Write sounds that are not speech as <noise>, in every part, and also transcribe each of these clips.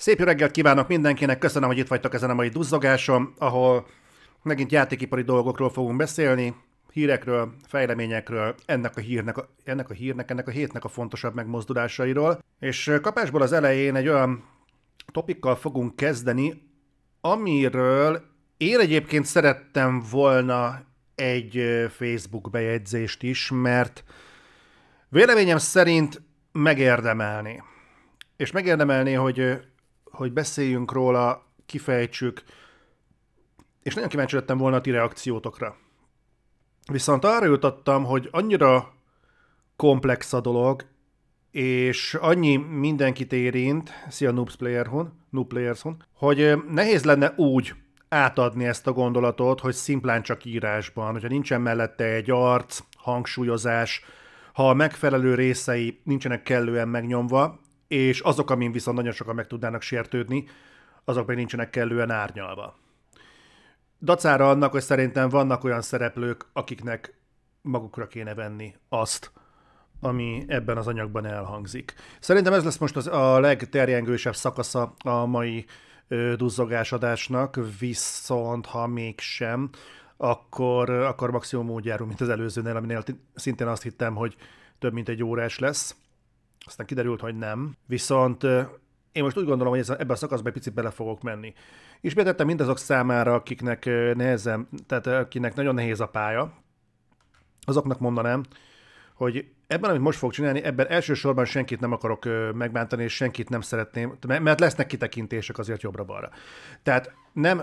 Szép jó reggelt kívánok mindenkinek, köszönöm, hogy itt vagytok ezen a mai duzzogáson, ahol megint játékipari dolgokról fogunk beszélni, hírekről, fejleményekről, ennek a hírnek, ennek a hírnek, ennek a hétnek a fontosabb megmozdulásairól. És kapásból az elején egy olyan topikkal fogunk kezdeni, amiről én egyébként szerettem volna egy Facebook bejegyzést is, mert véleményem szerint megérdemelni. És megérdemelni, hogy hogy beszéljünk róla, kifejtsük, és nagyon kíváncsi lettem volna a ti reakciótokra. Viszont arra jutottam, hogy annyira komplex a dolog, és annyi mindenkit érint, szia Noobs hon, Noob hon, hogy nehéz lenne úgy átadni ezt a gondolatot, hogy szimplán csak írásban, hogyha nincsen mellette egy arc, hangsúlyozás, ha a megfelelő részei nincsenek kellően megnyomva, és azok, amin viszont nagyon sokan meg tudnának sértődni, azok még nincsenek kellően árnyalva. Dacára annak, hogy szerintem vannak olyan szereplők, akiknek magukra kéne venni azt, ami ebben az anyagban elhangzik. Szerintem ez lesz most az, a legterjengősebb szakasza a mai duzzogásadásnak, viszont ha mégsem, akkor, akkor maximum úgy járunk, mint az előzőnél, aminél szintén azt hittem, hogy több mint egy órás lesz aztán kiderült, hogy nem. Viszont én most úgy gondolom, hogy ebben a szakaszban egy picit bele fogok menni. És betettem mindazok számára, akiknek nehezen, tehát akinek nagyon nehéz a pálya, azoknak mondanám, hogy ebben, amit most fog csinálni, ebben elsősorban senkit nem akarok megbántani, és senkit nem szeretném, mert lesznek kitekintések azért jobbra-balra. Tehát nem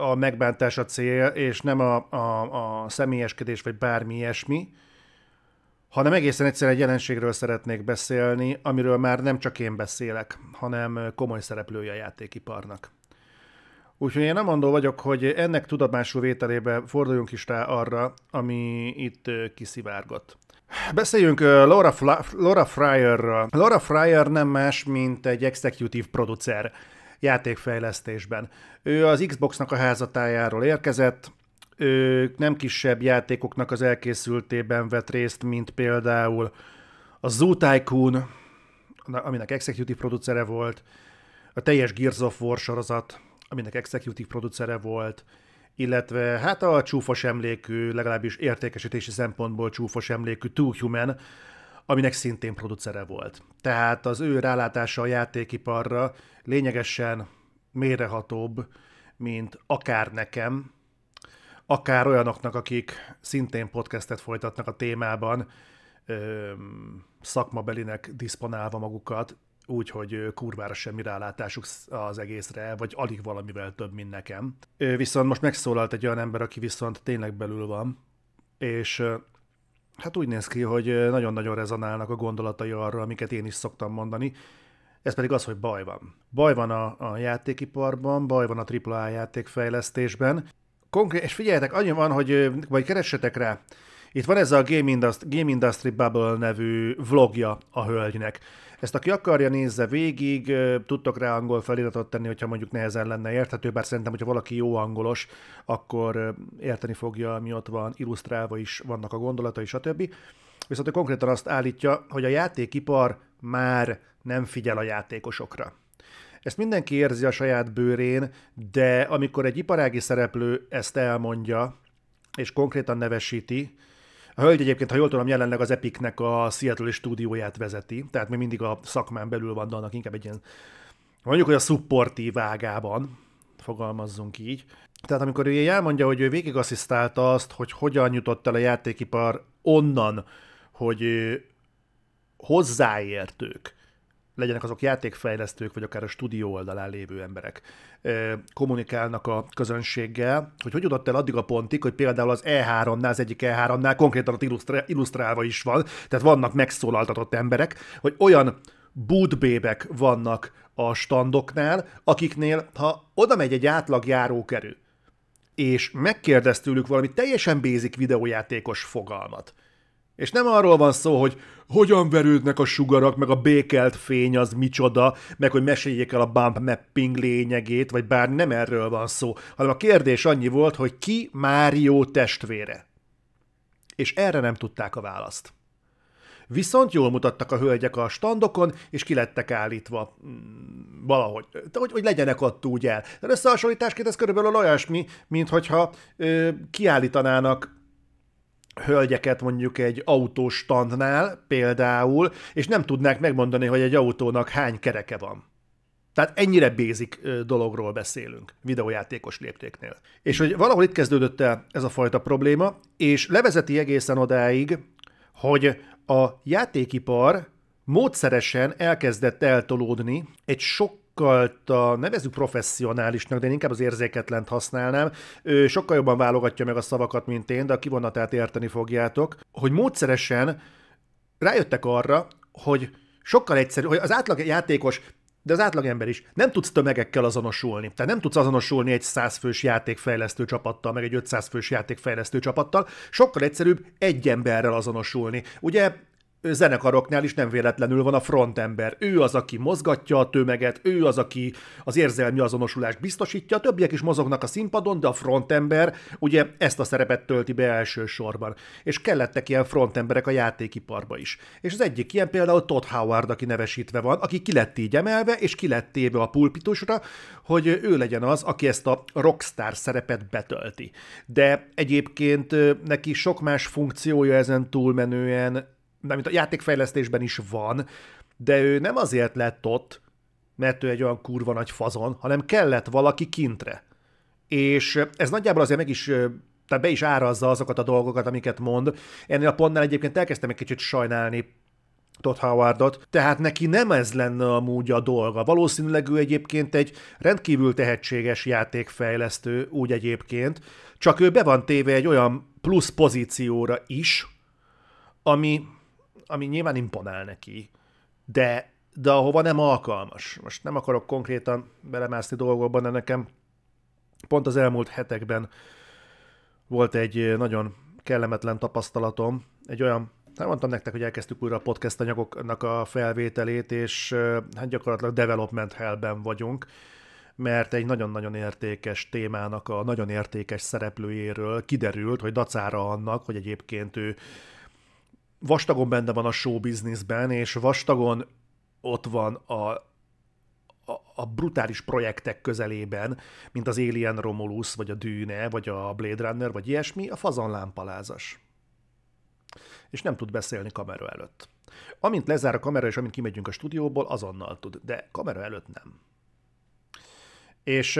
a megbántás a cél, és nem a, a, a személyeskedés, vagy bármi ilyesmi, hanem egészen egyszerűen egy jelenségről szeretnék beszélni, amiről már nem csak én beszélek, hanem komoly szereplője a játékiparnak. Úgyhogy én nem andó vagyok, hogy ennek tudatmású vételébe forduljunk is rá arra, ami itt kiszivárgott. Beszéljünk Laura, Fla- Laura Fryerről. Laura Fryer nem más, mint egy executive producer játékfejlesztésben. Ő az Xboxnak a házatájáról érkezett, ők nem kisebb játékoknak az elkészültében vett részt, mint például a Zoo Tycoon, aminek executive producere volt, a teljes Gears of War sorozat, aminek executive producere volt, illetve hát a csúfos emlékű, legalábbis értékesítési szempontból csúfos emlékű Too Human, aminek szintén producere volt. Tehát az ő rálátása a játékiparra lényegesen mérehatóbb, mint akár nekem, akár olyanoknak, akik szintén podcastet folytatnak a témában, szakmabelinek diszponálva magukat, úgyhogy kurvára semmi rálátásuk az egészre, vagy alig valamivel több, mint nekem. viszont most megszólalt egy olyan ember, aki viszont tényleg belül van, és hát úgy néz ki, hogy nagyon-nagyon rezonálnak a gondolatai arra, amiket én is szoktam mondani, ez pedig az, hogy baj van. Baj van a, a játékiparban, baj van a AAA játékfejlesztésben, konkrét, és figyeljetek, annyi van, hogy vagy keressetek rá, itt van ez a Game Industry, Game Industry Bubble nevű vlogja a hölgynek. Ezt aki akarja, nézze végig, tudtok rá angol feliratot tenni, hogyha mondjuk nehezen lenne érthető, bár szerintem, hogyha valaki jó angolos, akkor érteni fogja, mi ott van, illusztrálva is vannak a gondolatai, stb. Viszont ő konkrétan azt állítja, hogy a játékipar már nem figyel a játékosokra. Ezt mindenki érzi a saját bőrén, de amikor egy iparági szereplő ezt elmondja, és konkrétan nevesíti, a hölgy egyébként, ha jól tudom, jelenleg az Epicnek a Seattle stúdióját vezeti, tehát még mindig a szakmán belül van, de annak inkább egy ilyen, mondjuk, hogy a szupportív ágában, fogalmazzunk így. Tehát amikor ő elmondja, hogy ő végig asszisztálta azt, hogy hogyan jutott el a játékipar onnan, hogy hozzáértők, legyenek azok játékfejlesztők, vagy akár a stúdió oldalán lévő emberek, kommunikálnak a közönséggel, hogy hogy jutott el addig a pontig, hogy például az E3-nál, az egyik E3-nál konkrétan ott illusztrálva is van, tehát vannak megszólaltatott emberek, hogy olyan bootbébek vannak a standoknál, akiknél, ha oda megy egy átlag járókerül, és megkérdeztőlük valami teljesen basic videójátékos fogalmat, és nem arról van szó, hogy hogyan verődnek a sugarak, meg a békelt fény az micsoda, meg hogy meséljék el a bump mapping lényegét, vagy bár nem erről van szó, hanem a kérdés annyi volt, hogy ki Mário testvére. És erre nem tudták a választ. Viszont jól mutattak a hölgyek a standokon, és kilettek állítva. Hmm, valahogy. Hogy, hogy legyenek ott úgy el. De összehasonlításként ez körülbelül olyasmi, mint hogyha ö, kiállítanának hölgyeket mondjuk egy autóstandnál például, és nem tudnák megmondani, hogy egy autónak hány kereke van. Tehát ennyire bézik dologról beszélünk videójátékos léptéknél. És hogy valahol itt kezdődött el ez a fajta probléma, és levezeti egészen odáig, hogy a játékipar módszeresen elkezdett eltolódni egy sok sokkal, a, nevezük professzionálisnak, de én inkább az érzéketlent használnám, ő sokkal jobban válogatja meg a szavakat, mint én, de a kivonatát érteni fogjátok, hogy módszeresen rájöttek arra, hogy sokkal egyszerű, hogy az átlag játékos de az átlagember is nem tudsz tömegekkel azonosulni. Tehát nem tudsz azonosulni egy 100 fős játékfejlesztő csapattal, meg egy 500 fős játékfejlesztő csapattal. Sokkal egyszerűbb egy emberrel azonosulni. Ugye zenekaroknál is nem véletlenül van a frontember. Ő az, aki mozgatja a tömeget, ő az, aki az érzelmi azonosulást biztosítja, a többiek is mozognak a színpadon, de a frontember ugye ezt a szerepet tölti be elsősorban. És kellettek ilyen frontemberek a játékiparba is. És az egyik ilyen például Todd Howard, aki nevesítve van, aki ki lett így emelve, és ki lett téve a pulpitusra, hogy ő legyen az, aki ezt a rockstar szerepet betölti. De egyébként neki sok más funkciója ezen túlmenően nem, mint a játékfejlesztésben is van, de ő nem azért lett ott, mert ő egy olyan kurva nagy fazon, hanem kellett valaki kintre. És ez nagyjából azért meg is tehát be is árazza azokat a dolgokat, amiket mond. Ennél a pontnál egyébként elkezdtem egy kicsit sajnálni Todd Howardot, tehát neki nem ez lenne amúgy a dolga. Valószínűleg ő egyébként egy rendkívül tehetséges játékfejlesztő, úgy egyébként, csak ő be van téve egy olyan plusz pozícióra is, ami ami nyilván imponál neki, de, de ahova nem alkalmas. Most nem akarok konkrétan belemászni dolgokban, de nekem pont az elmúlt hetekben volt egy nagyon kellemetlen tapasztalatom, egy olyan nem hát mondtam nektek, hogy elkezdtük újra a podcast anyagoknak a felvételét, és hát gyakorlatilag development hellben vagyunk, mert egy nagyon-nagyon értékes témának a nagyon értékes szereplőjéről kiderült, hogy dacára annak, hogy egyébként ő vastagon benne van a show businessben, és vastagon ott van a, a brutális projektek közelében, mint az Alien Romulus, vagy a Dűne, vagy a Blade Runner, vagy ilyesmi, a fazan lámpalázas. És nem tud beszélni kamera előtt. Amint lezár a kamera, és amint kimegyünk a stúdióból, azonnal tud, de kamera előtt nem és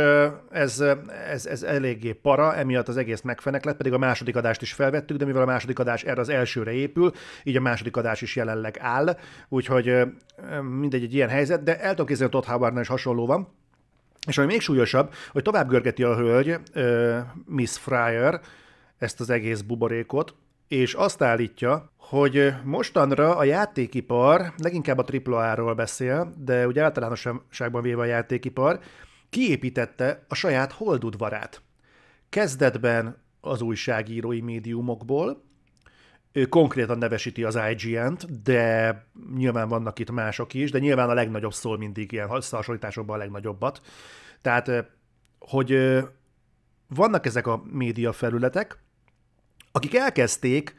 ez, ez, ez eléggé para, emiatt az egész megfenek lett, pedig a második adást is felvettük, de mivel a második adás erre az elsőre épül, így a második adás is jelenleg áll, úgyhogy mindegy, egy ilyen helyzet, de el tudom képzelni, hogy is hasonló van. És ami még súlyosabb, hogy tovább görgeti a hölgy, Miss Fryer, ezt az egész buborékot, és azt állítja, hogy mostanra a játékipar, leginkább a AAA-ról beszél, de ugye általánosságban véve a játékipar, kiépítette a saját holdudvarát. Kezdetben az újságírói médiumokból, ő konkrétan nevesíti az IGN-t, de nyilván vannak itt mások is, de nyilván a legnagyobb szól mindig ilyen összehasonlításokban a legnagyobbat. Tehát, hogy vannak ezek a média felületek, akik elkezdték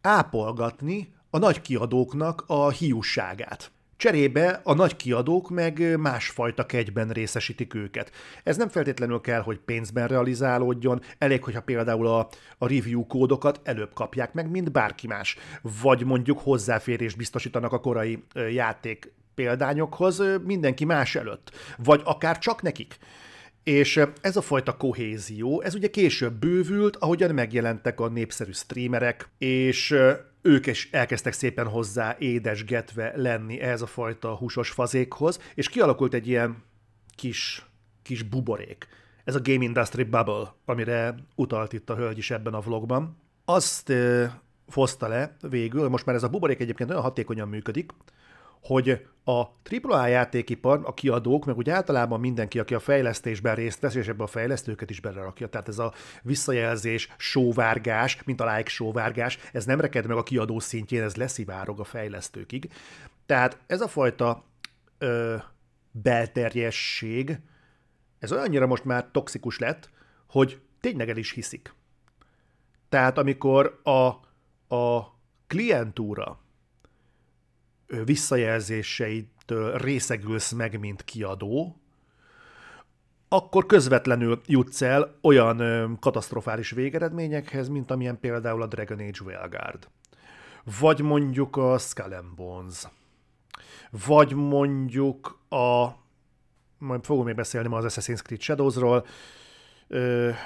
ápolgatni a nagy kiadóknak a hiúságát. Cserébe a nagy kiadók meg másfajta kegyben részesítik őket. Ez nem feltétlenül kell, hogy pénzben realizálódjon, elég, hogyha például a, a review kódokat előbb kapják meg, mint bárki más. Vagy mondjuk hozzáférést biztosítanak a korai játék példányokhoz mindenki más előtt. Vagy akár csak nekik. És ez a fajta kohézió, ez ugye később bővült, ahogyan megjelentek a népszerű streamerek, és ők is elkezdtek szépen hozzá édesgetve lenni ehhez a fajta húsos fazékhoz, és kialakult egy ilyen kis, kis buborék. Ez a Game Industry Bubble, amire utalt itt a hölgy is ebben a vlogban. Azt foszta le végül, most már ez a buborék egyébként olyan hatékonyan működik, hogy a AAA játékipar, a kiadók, meg úgy általában mindenki, aki a fejlesztésben részt vesz, és ebbe a fejlesztőket is belerakja. Tehát ez a visszajelzés, sóvárgás, mint a like sóvárgás, ez nem reked meg a kiadó szintjén, ez leszivárog a fejlesztőkig. Tehát ez a fajta ö, belterjesség, ez olyannyira most már toxikus lett, hogy tényleg el is hiszik. Tehát amikor a, a klientúra, visszajelzéseitől részegülsz meg, mint kiadó, akkor közvetlenül jutsz el olyan katasztrofális végeredményekhez, mint amilyen például a Dragon Age Veilguard. Vagy mondjuk a Skull and Bones. Vagy mondjuk a... Majd fogom még beszélni ma az Assassin's Creed Shadows-ról.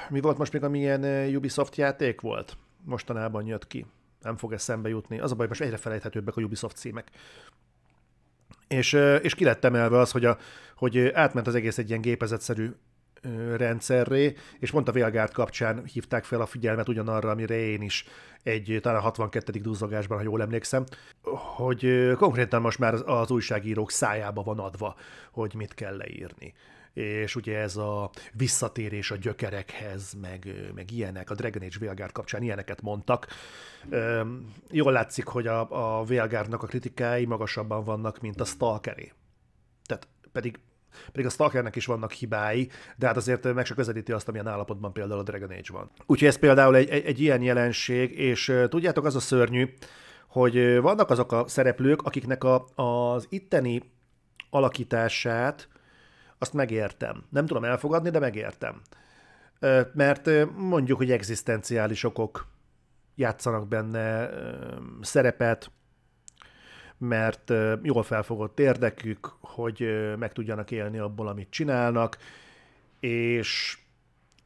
mi volt most még, amilyen Ubisoft játék volt? Mostanában jött ki nem fog eszembe jutni. Az a baj, most egyre felejthetőbbek a Ubisoft címek. És, és ki lett emelve az, hogy, a, hogy átment az egész egy ilyen gépezetszerű rendszerré, és pont a Vélgárt kapcsán hívták fel a figyelmet ugyanarra, amire én is egy talán 62. duzzogásban, ha jól emlékszem, hogy konkrétan most már az újságírók szájába van adva, hogy mit kell leírni és ugye ez a visszatérés a gyökerekhez, meg, meg ilyenek, a Dragon Age Vélgár kapcsán ilyeneket mondtak. jól látszik, hogy a, a Vélgárnak a kritikái magasabban vannak, mint a Stalkeré. Tehát pedig pedig a Stalkernek is vannak hibái, de hát azért meg se közelíti azt, amilyen állapotban például a Dragon Age van. Úgyhogy ez például egy, egy, egy ilyen jelenség, és tudjátok, az a szörnyű, hogy vannak azok a szereplők, akiknek a, az itteni alakítását azt megértem. Nem tudom elfogadni, de megértem. Mert mondjuk, hogy egzisztenciális okok játszanak benne szerepet, mert jól felfogott érdekük, hogy meg tudjanak élni abból, amit csinálnak, és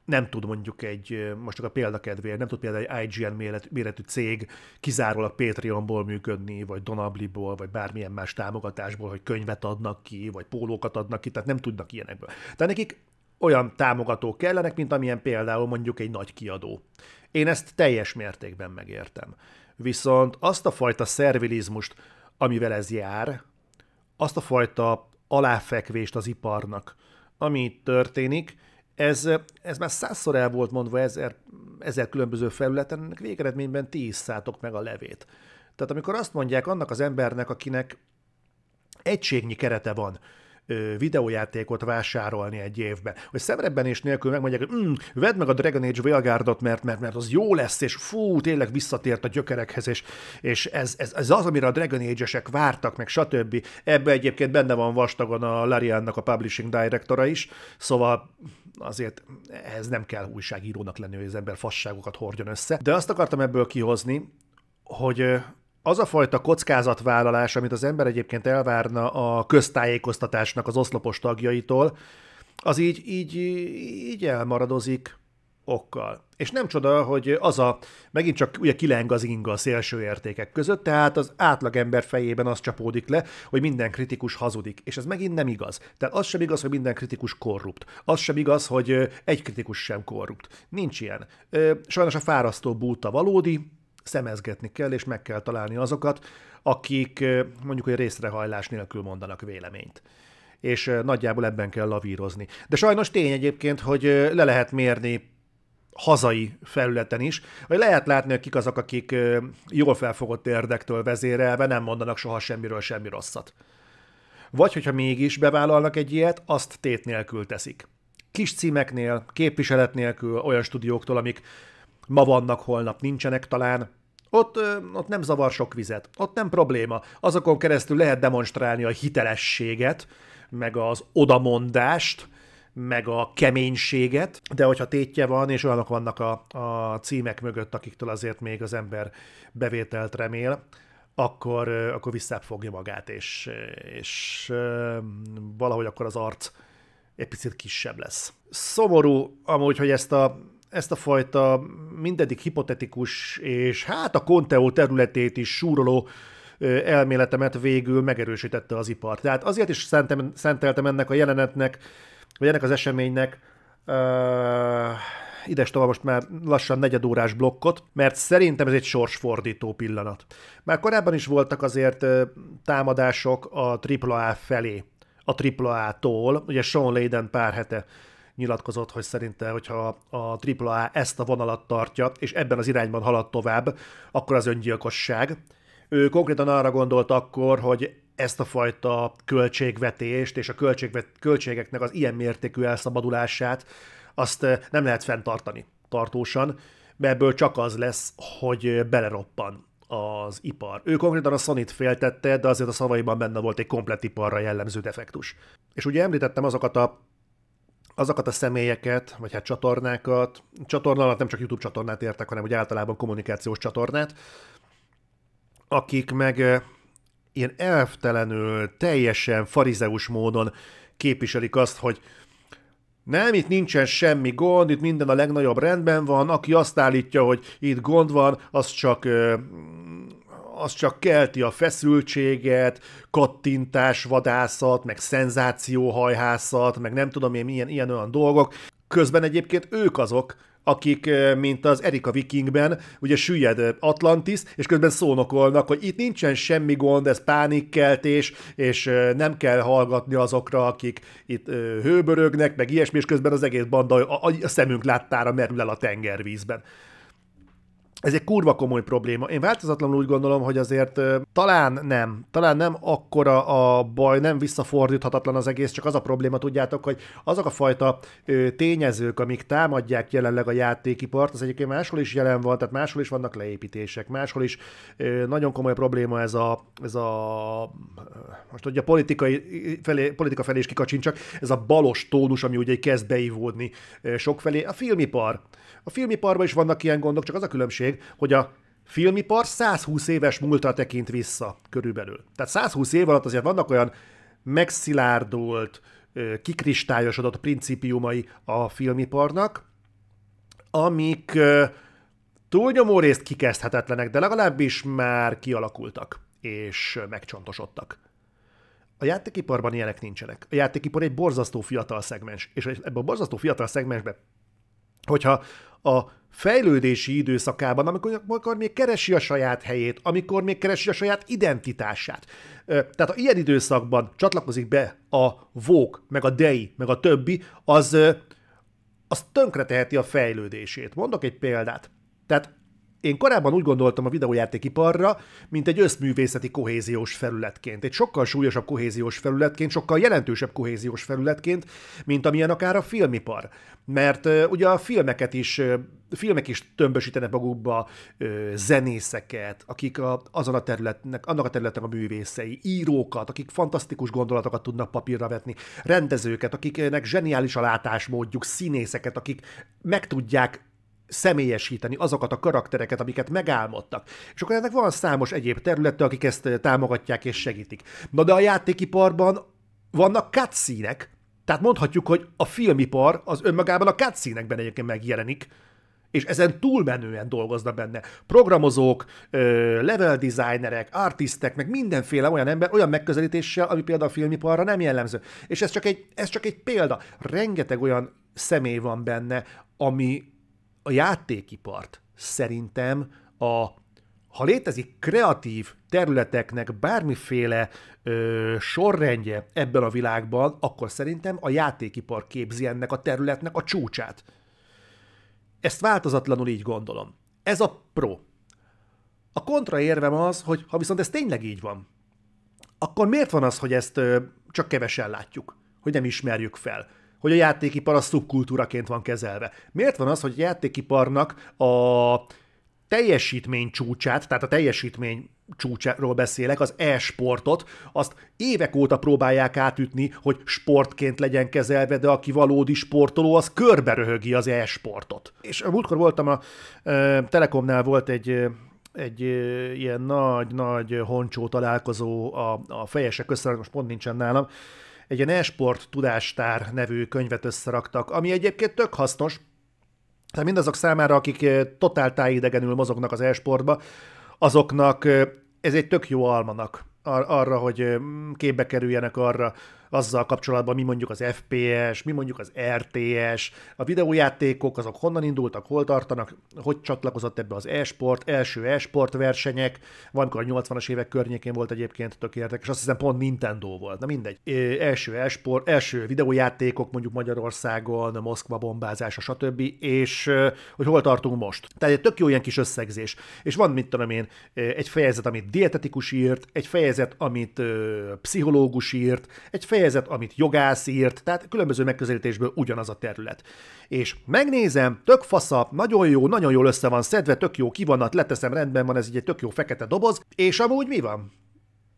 nem tud mondjuk egy, most csak a példakedvéért, nem tud például egy IGN méretű cég kizárólag Patreonból működni, vagy Donabliból, vagy bármilyen más támogatásból, hogy könyvet adnak ki, vagy pólókat adnak ki, tehát nem tudnak ilyenekből. Tehát nekik olyan támogatók kellenek, mint amilyen például mondjuk egy nagy kiadó. Én ezt teljes mértékben megértem. Viszont azt a fajta szervilizmust, amivel ez jár, azt a fajta aláfekvést az iparnak, ami történik, ez, ez már százszor el volt mondva ezer, ezer különböző felületen, ennek végeredményben ti isszátok meg a levét. Tehát amikor azt mondják annak az embernek, akinek egységnyi kerete van, videójátékot vásárolni egy évben. Hogy szemrebben és nélkül megmondják, hogy mm, vedd meg a Dragon Age Veilguardot, mert, mert, mert az jó lesz, és fú, tényleg visszatért a gyökerekhez, és, és ez, ez, ez, az, amire a Dragon Age-esek vártak, meg stb. Ebben egyébként benne van vastagon a Lariannak a publishing directora is, szóval azért ez nem kell újságírónak lenni, hogy az ember fasságokat hordjon össze. De azt akartam ebből kihozni, hogy az a fajta kockázatvállalás, amit az ember egyébként elvárna a köztájékoztatásnak az oszlopos tagjaitól, az így, így, így elmaradozik okkal. És nem csoda, hogy az a, megint csak ugye kileng az inga a szélső értékek között, tehát az átlagember fejében az csapódik le, hogy minden kritikus hazudik, és ez megint nem igaz. Tehát az sem igaz, hogy minden kritikus korrupt. Az sem igaz, hogy egy kritikus sem korrupt. Nincs ilyen. Sajnos a fárasztó búta valódi, szemezgetni kell, és meg kell találni azokat, akik mondjuk, egy részrehajlás nélkül mondanak véleményt és nagyjából ebben kell lavírozni. De sajnos tény egyébként, hogy le lehet mérni hazai felületen is, vagy lehet látni, hogy kik azok, akik jól felfogott érdektől vezérelve nem mondanak soha semmiről semmi rosszat. Vagy hogyha mégis bevállalnak egy ilyet, azt tét nélkül teszik. Kis címeknél, képviselet nélkül, olyan stúdióktól, amik ma vannak, holnap nincsenek talán. Ott, ott nem zavar sok vizet, ott nem probléma. Azokon keresztül lehet demonstrálni a hitelességet, meg az odamondást, meg a keménységet, de hogyha tétje van, és olyanok vannak a, a címek mögött, akiktől azért még az ember bevételt remél, akkor, akkor visszafogja magát, és, és valahogy akkor az arc egy picit kisebb lesz. Szomorú amúgy, hogy ezt a ezt a fajta mindedik hipotetikus és hát a Conteo területét is súroló elméletemet végül megerősítette az ipar. Tehát azért is szentem, szenteltem ennek a jelenetnek, vagy ennek az eseménynek uh, ides tovább most már lassan negyedórás blokkot, mert szerintem ez egy sorsfordító pillanat. Már korábban is voltak azért uh, támadások a AAA felé, a AAA-tól, ugye Sean Layden pár hete nyilatkozott, hogy szerinte, hogyha a AAA ezt a vonalat tartja, és ebben az irányban halad tovább, akkor az öngyilkosság. Ő konkrétan arra gondolt akkor, hogy ezt a fajta költségvetést és a költségvet, költségeknek az ilyen mértékű elszabadulását, azt eh, nem lehet fenntartani tartósan, mert ebből csak az lesz, hogy beleroppan az ipar. Ő konkrétan a sony féltette, de azért a szavaiban benne volt egy komplet iparra jellemző defektus. És ugye említettem azokat a azokat a személyeket, vagy hát csatornákat, csatorna alatt nem csak YouTube csatornát értek, hanem úgy általában kommunikációs csatornát, akik meg ilyen elvtelenül, teljesen farizeus módon képviselik azt, hogy nem, itt nincsen semmi gond, itt minden a legnagyobb rendben van, aki azt állítja, hogy itt gond van, az csak az csak kelti a feszültséget, kattintás, vadászat, meg szenzációhajhászat, meg nem tudom én ilyen, ilyen olyan dolgok. Közben egyébként ők azok, akik, mint az Erika Vikingben, ugye süllyed Atlantis, és közben szónokolnak, hogy itt nincsen semmi gond, ez pánikkeltés, és nem kell hallgatni azokra, akik itt hőbörögnek, meg ilyesmi, és közben az egész banda a, a szemünk láttára merül el a tengervízben ez egy kurva komoly probléma. Én változatlanul úgy gondolom, hogy azért talán nem, talán nem akkora a baj, nem visszafordíthatatlan az egész, csak az a probléma, tudjátok, hogy azok a fajta tényezők, amik támadják jelenleg a játékipart, az egyébként máshol is jelen van, tehát máshol is vannak leépítések, máshol is nagyon komoly probléma ez a, ez a most ugye a politikai felé, politika felé is kikacsincsak, ez a balos tónus, ami ugye kezd beivódni sokfelé. A filmipar, a filmiparban is vannak ilyen gondok, csak az a különbség, hogy a filmipar 120 éves múltra tekint vissza körülbelül. Tehát 120 év alatt azért vannak olyan megszilárdult, kikristályosodott principiumai a filmiparnak, amik túlnyomó részt kikezdhetetlenek, de legalábbis már kialakultak és megcsontosodtak. A játékiparban ilyenek nincsenek. A játékipar egy borzasztó fiatal szegmens, és ebben a borzasztó fiatal szegmensben, hogyha a fejlődési időszakában, amikor, amikor még keresi a saját helyét, amikor még keresi a saját identitását. Tehát ha ilyen időszakban csatlakozik be a vók, meg a dei, meg a többi, az, az tönkreteheti a fejlődését. Mondok egy példát. Tehát én korábban úgy gondoltam a videójátékiparra, mint egy összművészeti kohéziós felületként. Egy sokkal súlyosabb kohéziós felületként, sokkal jelentősebb kohéziós felületként, mint amilyen akár a filmipar. Mert uh, ugye a filmeket is, uh, filmek is tömbösítenek magukba uh, zenészeket, akik a, azon a területnek, annak a területnek a művészei, írókat, akik fantasztikus gondolatokat tudnak papírra vetni, rendezőket, akiknek zseniális a látásmódjuk, színészeket, akik meg tudják személyesíteni azokat a karaktereket, amiket megálmodtak. És akkor ennek van számos egyéb területe, akik ezt támogatják és segítik. Na de a játékiparban vannak cutscenek, tehát mondhatjuk, hogy a filmipar az önmagában a cutscenekben egyébként megjelenik, és ezen túlmenően dolgozna benne. Programozók, level designerek, artistek, meg mindenféle olyan ember, olyan megközelítéssel, ami például a filmiparra nem jellemző. És ez csak egy, ez csak egy példa. Rengeteg olyan személy van benne, ami, a játékipart szerintem a ha létezik kreatív területeknek bármiféle ö, sorrendje ebben a világban, akkor szerintem a játékipar képzi ennek a területnek a csúcsát. Ezt változatlanul így gondolom. Ez a pro. A kontra érvem az, hogy ha viszont ez tényleg így van, akkor miért van az, hogy ezt ö, csak kevesen látjuk, hogy nem ismerjük fel? hogy a játékipar a szubkultúraként van kezelve. Miért van az, hogy a játékiparnak a teljesítmény csúcsát, tehát a teljesítmény csúcsáról beszélek, az e-sportot, azt évek óta próbálják átütni, hogy sportként legyen kezelve, de aki valódi sportoló, az körbe röhögi az e-sportot. És a múltkor voltam a ö, Telekomnál volt egy egy ilyen nagy-nagy honcsó találkozó a, a fejesek össze, most pont nincsen nálam, egy ilyen e-sport tudástár nevű könyvet összeraktak, ami egyébként tök hasznos, tehát mindazok számára, akik totál tájidegenül mozognak az e-sportba, azoknak ez egy tök jó almanak ar- arra, hogy képbe kerüljenek arra, azzal kapcsolatban, mi mondjuk az FPS, mi mondjuk az RTS, a videójátékok, azok honnan indultak, hol tartanak, hogy csatlakozott ebbe az e-sport, első e-sport versenyek, valamikor a 80-as évek környékén volt egyébként tök érdekes, azt hiszem pont Nintendo volt, na mindegy. É, első e-sport, első videójátékok mondjuk Magyarországon, Moszkva bombázása, stb. és hogy hol tartunk most. Tehát egy tök jó ilyen kis összegzés. És van, mit tudom én, egy fejezet, amit dietetikus írt, egy fejezet, amit ö, pszichológus írt, egy fejezet, fejezet, amit jogász írt, tehát különböző megközelítésből ugyanaz a terület. És megnézem, tök fasza, nagyon jó, nagyon jól össze van szedve, tök jó kivonat, leteszem, rendben van, ez így egy tök jó fekete doboz, és amúgy mi van?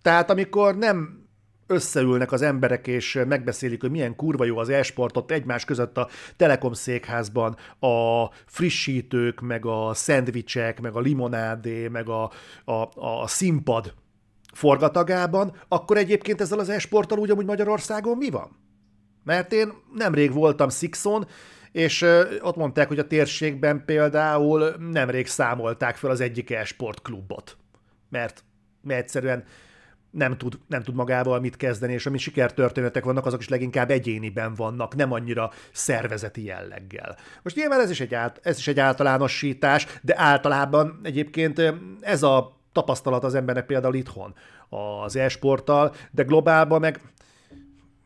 Tehát amikor nem összeülnek az emberek, és megbeszélik, hogy milyen kurva jó az e-sportot egymás között a Telekom székházban a frissítők, meg a szendvicsek, meg a limonádé, meg a, a, a színpad, forgatagában, akkor egyébként ezzel az esporttal úgy amúgy Magyarországon mi van? Mert én nemrég voltam Sixon, és ott mondták, hogy a térségben például nemrég számolták fel az egyik esportklubot, mert, mert egyszerűen nem tud, nem tud magával mit kezdeni, és ami sikertörténetek vannak, azok is leginkább egyéniben vannak, nem annyira szervezeti jelleggel. Most nyilván ez is egy, át, ez is egy általánosítás, de általában egyébként ez a tapasztalat az embernek például itthon az e-sporttal, de globálban meg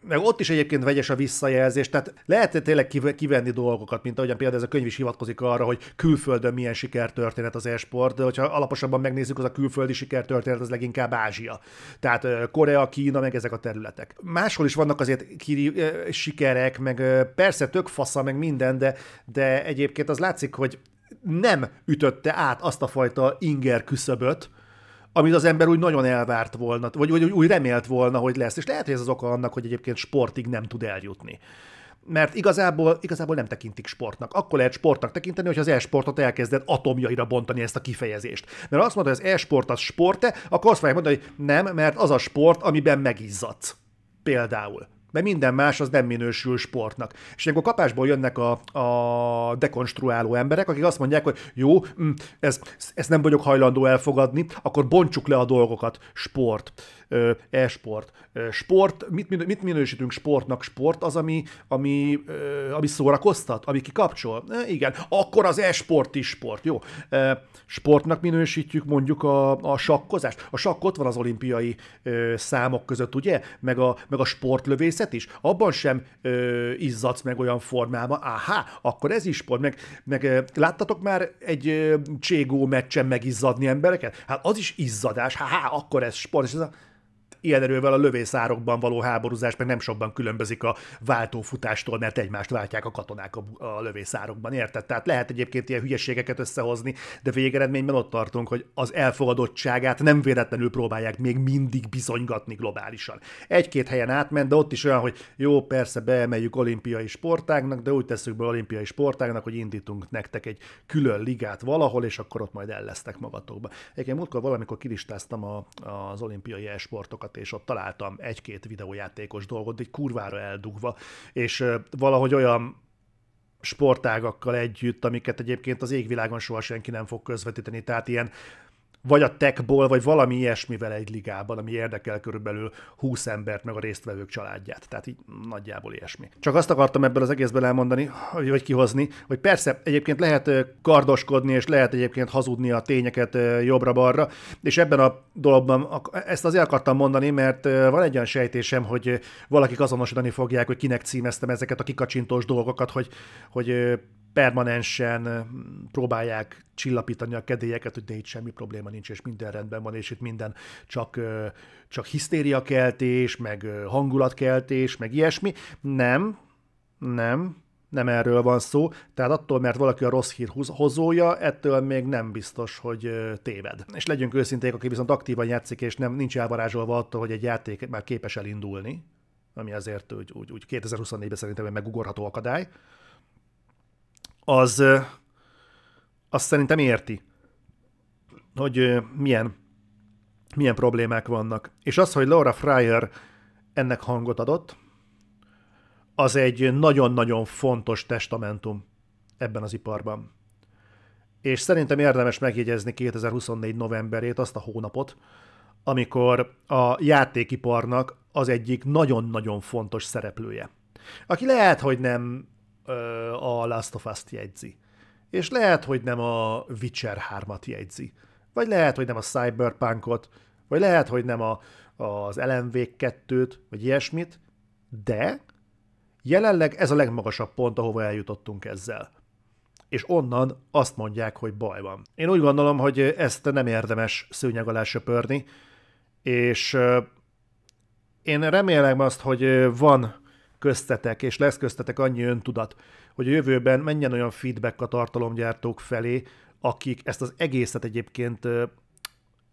meg ott is egyébként vegyes a visszajelzés, tehát lehet tényleg kivenni dolgokat, mint ahogyan például ez a könyv is hivatkozik arra, hogy külföldön milyen sikertörténet az e-sport, de hogyha alaposabban megnézzük, az a külföldi sikertörténet az leginkább Ázsia. Tehát Korea, Kína, meg ezek a területek. Máshol is vannak azért kiri, sikerek, meg persze tök fasza, meg minden, de, de egyébként az látszik, hogy nem ütötte át azt a fajta inger küszöböt, amit az ember úgy nagyon elvárt volna, vagy, vagy úgy remélt volna, hogy lesz. És lehet, hogy ez az oka annak, hogy egyébként sportig nem tud eljutni. Mert igazából, igazából nem tekintik sportnak. Akkor lehet sportnak tekinteni, hogy az e-sportot elkezded atomjaira bontani ezt a kifejezést. Mert azt mondod, hogy az e-sport az sporte, akkor azt fogják mondani, hogy nem, mert az a sport, amiben megizzadsz. Például mert minden más az nem minősül sportnak. És ilyenkor kapásból jönnek a, a dekonstruáló emberek, akik azt mondják, hogy jó, mm, ez, nem vagyok hajlandó elfogadni, akkor bontsuk le a dolgokat, sport e-sport. Sport, mit, mit minősítünk sportnak? Sport az, ami, ami, ami szórakoztat, ami kikapcsol? E, igen, akkor az e-sport is sport, jó. E, sportnak minősítjük mondjuk a, a sakkozást. A sakk ott van az olimpiai számok között, ugye? Meg a, meg a sportlövészet is. Abban sem izzadsz meg olyan formában. Áhá, akkor ez is sport. Meg, meg láttatok már egy cségó meccsen megizzadni embereket? Hát az is izzadás. Há, akkor ez sport. És ez a, ilyen erővel a lövészárokban való háborúzás meg nem sokban különbözik a váltófutástól, mert egymást váltják a katonák a, a lövészárokban, érted? Tehát lehet egyébként ilyen hülyeségeket összehozni, de végeredményben ott tartunk, hogy az elfogadottságát nem véletlenül próbálják még mindig bizonygatni globálisan. Egy-két helyen átment, de ott is olyan, hogy jó, persze beemeljük olimpiai sportágnak, de úgy tesszük be olimpiai sportágnak, hogy indítunk nektek egy külön ligát valahol, és akkor ott majd el magatokba. Egyébként múltkor valamikor kilistáztam a, az olimpiai esportokat videókat, és ott találtam egy-két videójátékos dolgot, de kurvára eldugva, és valahogy olyan sportágakkal együtt, amiket egyébként az égvilágon soha senki nem fog közvetíteni, tehát ilyen vagy a techból, vagy valami ilyesmivel egy ligában, ami érdekel körülbelül 20 embert, meg a résztvevők családját. Tehát így nagyjából ilyesmi. Csak azt akartam ebből az egészből elmondani, vagy kihozni, hogy persze egyébként lehet kardoskodni, és lehet egyébként hazudni a tényeket jobbra-balra, és ebben a dologban ezt azért akartam mondani, mert van egy olyan sejtésem, hogy valakik azonosítani fogják, hogy kinek címeztem ezeket a kikacsintós dolgokat, hogy, hogy permanensen próbálják csillapítani a kedélyeket, hogy de itt semmi probléma nincs, és minden rendben van, és itt minden csak, csak hisztériakeltés, meg hangulatkeltés, meg ilyesmi. Nem, nem, nem erről van szó. Tehát attól, mert valaki a rossz hír hozója, ettől még nem biztos, hogy téved. És legyünk őszinték, aki viszont aktívan játszik, és nem nincs elvarázsolva attól, hogy egy játék már képes elindulni, ami azért úgy, úgy, úgy 2024-ben szerintem megugorható akadály, az, az szerintem érti, hogy milyen, milyen problémák vannak. És az, hogy Laura Fryer ennek hangot adott, az egy nagyon-nagyon fontos testamentum ebben az iparban. És szerintem érdemes megjegyezni 2024 novemberét, azt a hónapot, amikor a játékiparnak az egyik nagyon-nagyon fontos szereplője. Aki lehet, hogy nem a Last of Us-t jegyzi. És lehet, hogy nem a Witcher 3-at jegyzi. Vagy lehet, hogy nem a Cyberpunkot, vagy lehet, hogy nem a, az LMV2-t, vagy ilyesmit, de jelenleg ez a legmagasabb pont, ahova eljutottunk ezzel. És onnan azt mondják, hogy baj van. Én úgy gondolom, hogy ezt nem érdemes szőnyeg alá söpörni, és én remélem azt, hogy van köztetek, és lesz köztetek annyi öntudat, hogy a jövőben menjen olyan feedback a tartalomgyártók felé, akik ezt az egészet egyébként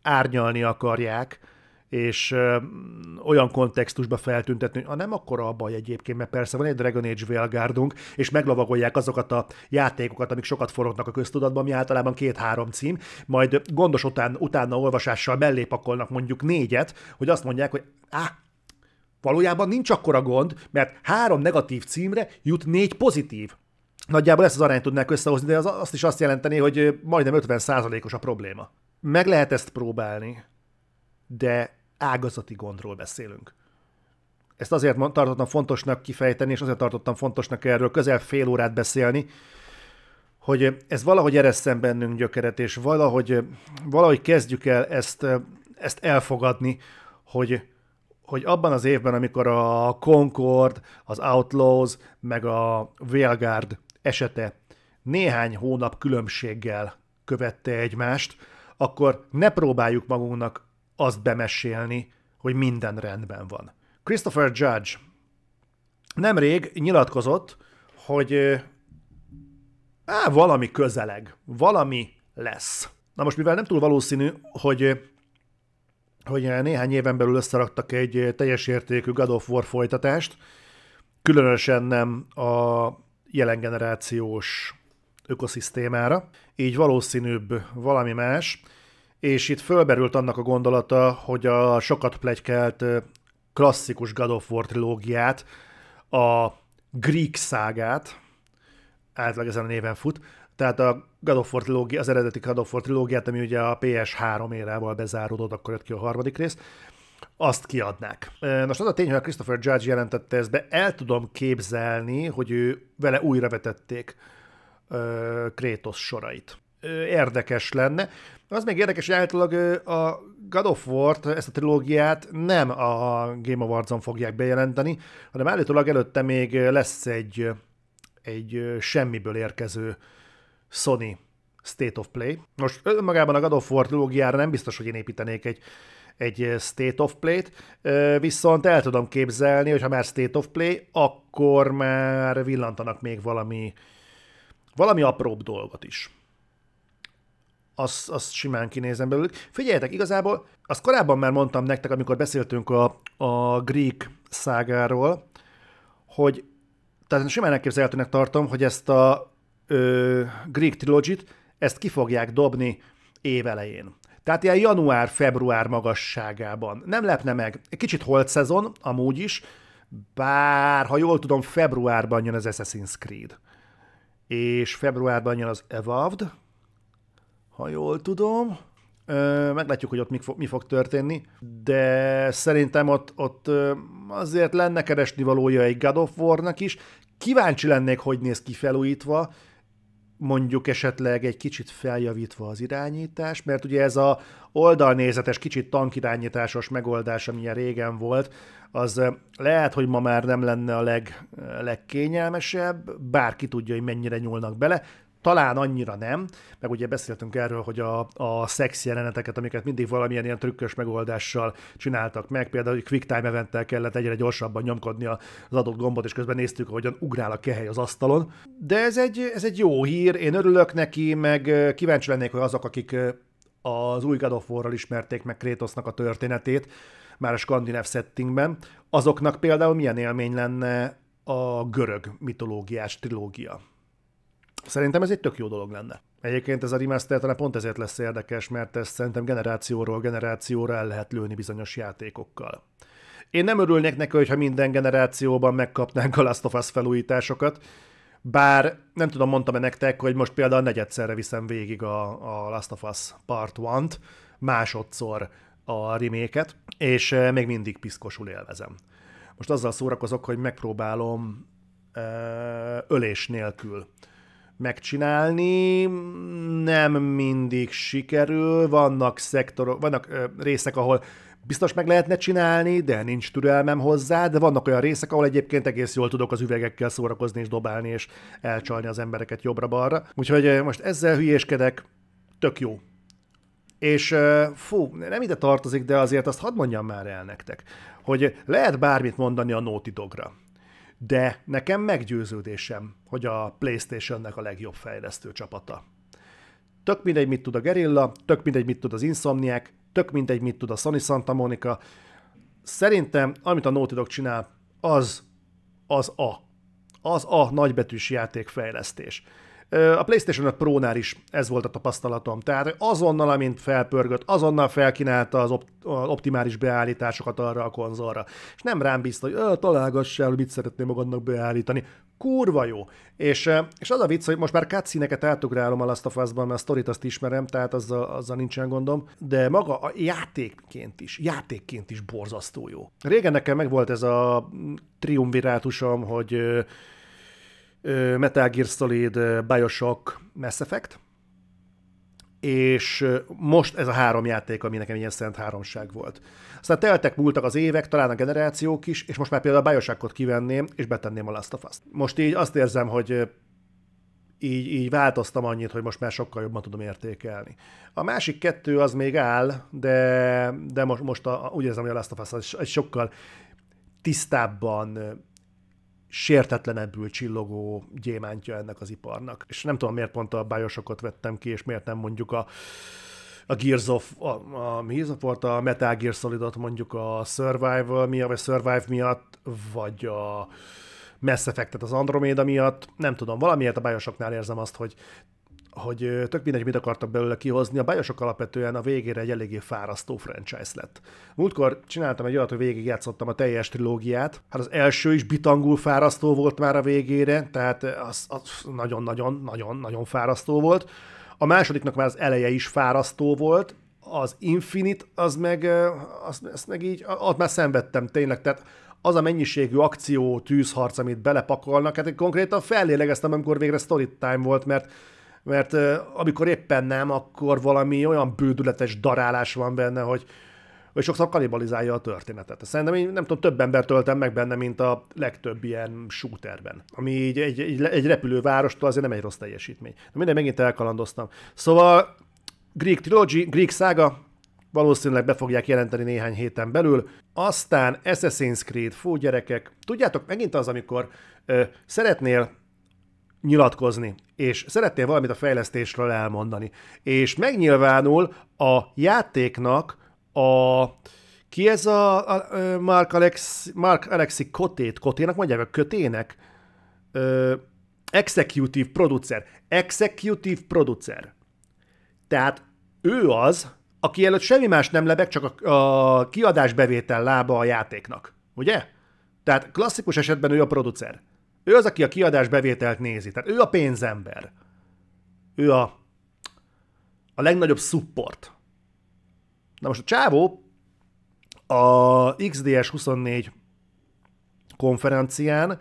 árnyalni akarják, és olyan kontextusba feltüntetni, hogy ah, nem akkor a baj egyébként, mert persze van egy Dragon Age Vélgárdunk, és meglavagolják azokat a játékokat, amik sokat forognak a köztudatban, ami általában két-három cím, majd gondos után, utána olvasással mellépakolnak mondjuk négyet, hogy azt mondják, hogy áh, Valójában nincs akkora gond, mert három negatív címre jut négy pozitív. Nagyjából ezt az arányt tudnák összehozni, de az azt is azt jelenteni, hogy majdnem 50%-os a probléma. Meg lehet ezt próbálni, de ágazati gondról beszélünk. Ezt azért tartottam fontosnak kifejteni, és azért tartottam fontosnak erről közel fél órát beszélni, hogy ez valahogy ereszem bennünk gyökeret, és valahogy, valahogy kezdjük el ezt, ezt elfogadni, hogy, hogy abban az évben, amikor a Concord, az Outlaws, meg a Vailguard esete néhány hónap különbséggel követte egymást, akkor ne próbáljuk magunknak azt bemesélni, hogy minden rendben van. Christopher Judge nemrég nyilatkozott, hogy á, valami közeleg, valami lesz. Na most, mivel nem túl valószínű, hogy hogy eh, néhány éven belül összeraktak egy eh, teljes értékű God of War folytatást, különösen nem a jelen generációs ökoszisztémára, így valószínűbb valami más, és itt fölberült annak a gondolata, hogy a sokat plegykelt eh, klasszikus God of War trilógiát, a Greek szágát, átlag ezen a néven fut, tehát a God of War trilógi, az eredeti God of War trilógiát, ami ugye a PS3 érával bezáródott, akkor jött ki a harmadik rész, azt kiadnák. Most az a tény, hogy a Christopher Judge jelentette ezt be, el tudom képzelni, hogy ő vele újra vetették Kratos sorait. Érdekes lenne. Az még érdekes, hogy általában a God of war ezt a trilógiát nem a Game Awards-on fogják bejelenteni, hanem állítólag előtte még lesz egy, egy semmiből érkező Sony State of Play. Most önmagában a God of War trilógiára nem biztos, hogy én építenék egy, egy eh, State of Play-t, eh, viszont el tudom képzelni, hogy ha már State of Play, akkor már villantanak még valami, valami apróbb dolgot is. Azt, azt simán kinézem belőlük. Figyeljetek, igazából, azt korábban már mondtam nektek, amikor beszéltünk a, a Greek szágáról, hogy tehát simán elképzelhetőnek tartom, hogy ezt a ö, Greek trilogy ezt ki fogják dobni évelején. Tehát ilyen január-február magasságában. Nem lepne meg. Kicsit holt szezon, amúgy is, bár ha jól tudom, februárban jön az Assassin's Creed. És februárban jön az Evolved, ha jól tudom. Ö, meglátjuk, hogy ott mi fog, mi fog történni, de szerintem ott, ott azért lenne keresni valója egy God of War-nak is. Kíváncsi lennék, hogy néz ki felújítva, mondjuk esetleg egy kicsit feljavítva az irányítás, mert ugye ez a oldalnézetes, kicsit tankirányításos megoldás, amilyen régen volt, az lehet, hogy ma már nem lenne a leg, legkényelmesebb, bárki tudja, hogy mennyire nyúlnak bele, talán annyira nem, meg ugye beszéltünk erről, hogy a, a szex jeleneteket, amiket mindig valamilyen ilyen trükkös megoldással csináltak meg, például, hogy quick time eventtel kellett egyre gyorsabban nyomkodni az adott gombot, és közben néztük, hogyan ugrál a kehely az asztalon. De ez egy, ez egy jó hír, én örülök neki, meg kíváncsi lennék, hogy azok, akik az új God of War-ral ismerték meg Kratosnak a történetét, már a skandináv settingben, azoknak például milyen élmény lenne a görög mitológiás trilógia. Szerintem ez egy tök jó dolog lenne. Egyébként ez a remaster talán pont ezért lesz érdekes, mert ezt szerintem generációról generációra el lehet lőni bizonyos játékokkal. Én nem örülnék neki, hogyha minden generációban megkapnánk a Last of Us felújításokat, bár nem tudom, mondtam-e nektek, hogy most például negyedszerre viszem végig a, a Last of Us Part 1-t, másodszor a reméket, és eh, még mindig piszkosul élvezem. Most azzal szórakozok, hogy megpróbálom ö, eh, ölés nélkül megcsinálni, nem mindig sikerül, vannak szektorok, vannak ö, részek, ahol biztos meg lehetne csinálni, de nincs türelmem hozzá, de vannak olyan részek, ahol egyébként egész jól tudok az üvegekkel szórakozni és dobálni, és elcsalni az embereket jobbra-balra. Úgyhogy most ezzel hülyéskedek, tök jó. És fú, nem ide tartozik, de azért azt hadd mondjam már el nektek, hogy lehet bármit mondani a Naughty Dogra de nekem meggyőződésem, hogy a PlayStation-nek a legjobb fejlesztő csapata. Tök mindegy, mit tud a Gerilla, tök mindegy, mit tud az Insomniac, tök mindegy, mit tud a Sony Santa Monica. Szerintem, amit a Naughty Dog csinál, az az a. Az a nagybetűs játékfejlesztés. fejlesztés a PlayStation 5 Pro-nál is ez volt a tapasztalatom. Tehát azonnal, amint felpörgött, azonnal felkínálta az op- optimális beállításokat arra a konzolra. És nem rám bízta, hogy találgass el, mit szeretnél magadnak beállítani. Kurva jó. És, és az a vicc, hogy most már cutscene-eket átugrálom a Last of Us-ban, mert a sztorit azt ismerem, tehát azzal, azzal nincsen gondom, de maga a játékként is, játékként is borzasztó jó. Régen nekem megvolt ez a triumvirátusom, hogy Metal Gear Solid, Bioshock, Mass Effect, és most ez a három játék, ami nekem ilyen szent háromság volt. Aztán teltek múltak az évek, talán a generációk is, és most már például a Bioshockot kivenném, és betenném a Last of us Most így azt érzem, hogy így, így változtam annyit, hogy most már sokkal jobban tudom értékelni. A másik kettő az még áll, de, de most, most a, úgy érzem, hogy a Last of Us egy sokkal tisztábban sértetlenebbül csillogó gyémántja ennek az iparnak. És nem tudom, miért pont a bájosokat vettem ki, és miért nem mondjuk a a Gears of, a, a, mi a, port, a Metal Gear Solidot mondjuk a mi miatt, vagy Survive miatt, vagy a Mass Effect-et az Andromeda miatt, nem tudom, valamiért a bajosoknál érzem azt, hogy hogy tök mindegy, mit akartak belőle kihozni, a bajosok alapvetően a végére egy eléggé fárasztó franchise lett. Múltkor csináltam egy olyat, hogy végigjátszottam a teljes trilógiát, hát az első is bitangul fárasztó volt már a végére, tehát az, az nagyon-nagyon, nagyon-nagyon fárasztó volt. A másodiknak már az eleje is fárasztó volt, az Infinite, az meg, az, az meg így, ott már szenvedtem tényleg, tehát az a mennyiségű akció, tűzharc, amit belepakolnak, hát konkrétan fellélegeztem, amikor végre story time volt, mert mert amikor éppen nem, akkor valami olyan bődületes darálás van benne, hogy hogy sokszor kanibalizálja a történetet. Szerintem én nem tudom, több ember töltem meg benne, mint a legtöbb ilyen shooterben, ami így egy, egy, egy repülővárostól azért nem egy rossz teljesítmény. De minden megint elkalandoztam. Szóval Greek Trilogy, Greek Saga, valószínűleg be fogják jelenteni néhány héten belül. Aztán Assassin's Creed, fú gyerekek, tudjátok, megint az, amikor ö, szeretnél nyilatkozni, és szeretnél valamit a fejlesztésről elmondani. És megnyilvánul a játéknak a... Ki ez a, a, a Mark, Alex, Mark Alexi Kotét? Kotének mondják, a kötének? Ö, executive producer. Executive producer. Tehát ő az, aki előtt semmi más nem lebeg, csak a, a kiadásbevétel lába a játéknak. Ugye? Tehát klasszikus esetben ő a producer. Ő az, aki a kiadás bevételt nézi. Tehát ő a pénzember. Ő a, a legnagyobb support. Na most a csávó a XDS 24 konferencián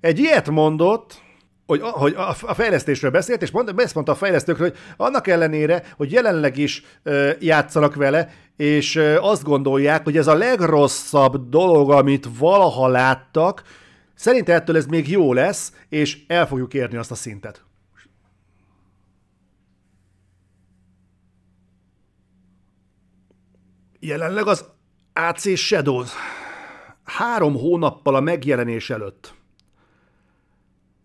egy ilyet mondott, hogy, hogy a, a fejlesztésről beszélt, és mond, ezt mondta a fejlesztőkről, hogy annak ellenére, hogy jelenleg is ö, játszanak vele, és ö, azt gondolják, hogy ez a legrosszabb dolog, amit valaha láttak, Szerinte ettől ez még jó lesz, és el fogjuk érni azt a szintet. Jelenleg az AC Shadows három hónappal a megjelenés előtt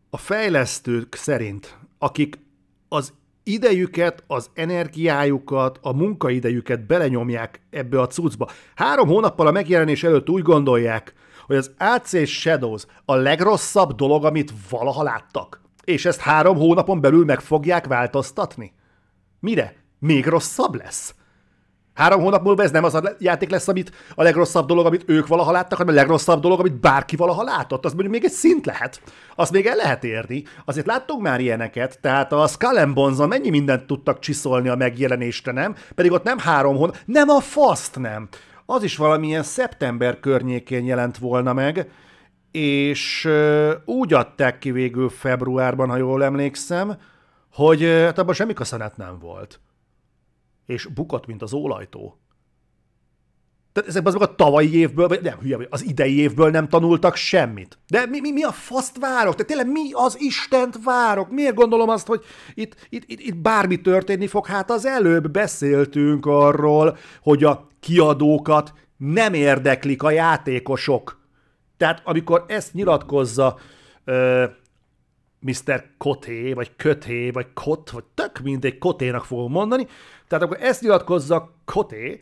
a fejlesztők szerint, akik az idejüket, az energiájukat, a munkaidejüket belenyomják ebbe a cuccba. Három hónappal a megjelenés előtt úgy gondolják, hogy az AC Shadows a legrosszabb dolog, amit valaha láttak. És ezt három hónapon belül meg fogják változtatni? Mire? Még rosszabb lesz? Három hónap múlva ez nem az a játék lesz, amit a legrosszabb dolog, amit ők valaha láttak, hanem a legrosszabb dolog, amit bárki valaha látott. Az mondjuk még egy szint lehet. Azt még el lehet érni. Azért láttunk már ilyeneket, tehát a Skull Bonza mennyi mindent tudtak csiszolni a megjelenésre, nem? Pedig ott nem három hónap, nem a faszt nem az is valamilyen szeptember környékén jelent volna meg, és úgy adták ki végül februárban, ha jól emlékszem, hogy hát abban semmi kaszanát nem volt. És bukott, mint az ólajtó. Tehát ezekben azok a tavalyi évből, vagy nem, hülye, az idei évből nem tanultak semmit. De mi, mi, mi a faszt várok? Tehát tényleg mi az Istent várok? Miért gondolom azt, hogy itt, itt, itt, itt bármi történni fog? Hát az előbb beszéltünk arról, hogy a kiadókat nem érdeklik a játékosok. Tehát amikor ezt nyilatkozza ö, Mr. Koté, vagy Köté, vagy Kot, vagy tök mindegy Koténak fogom mondani, tehát akkor ezt nyilatkozza Koté,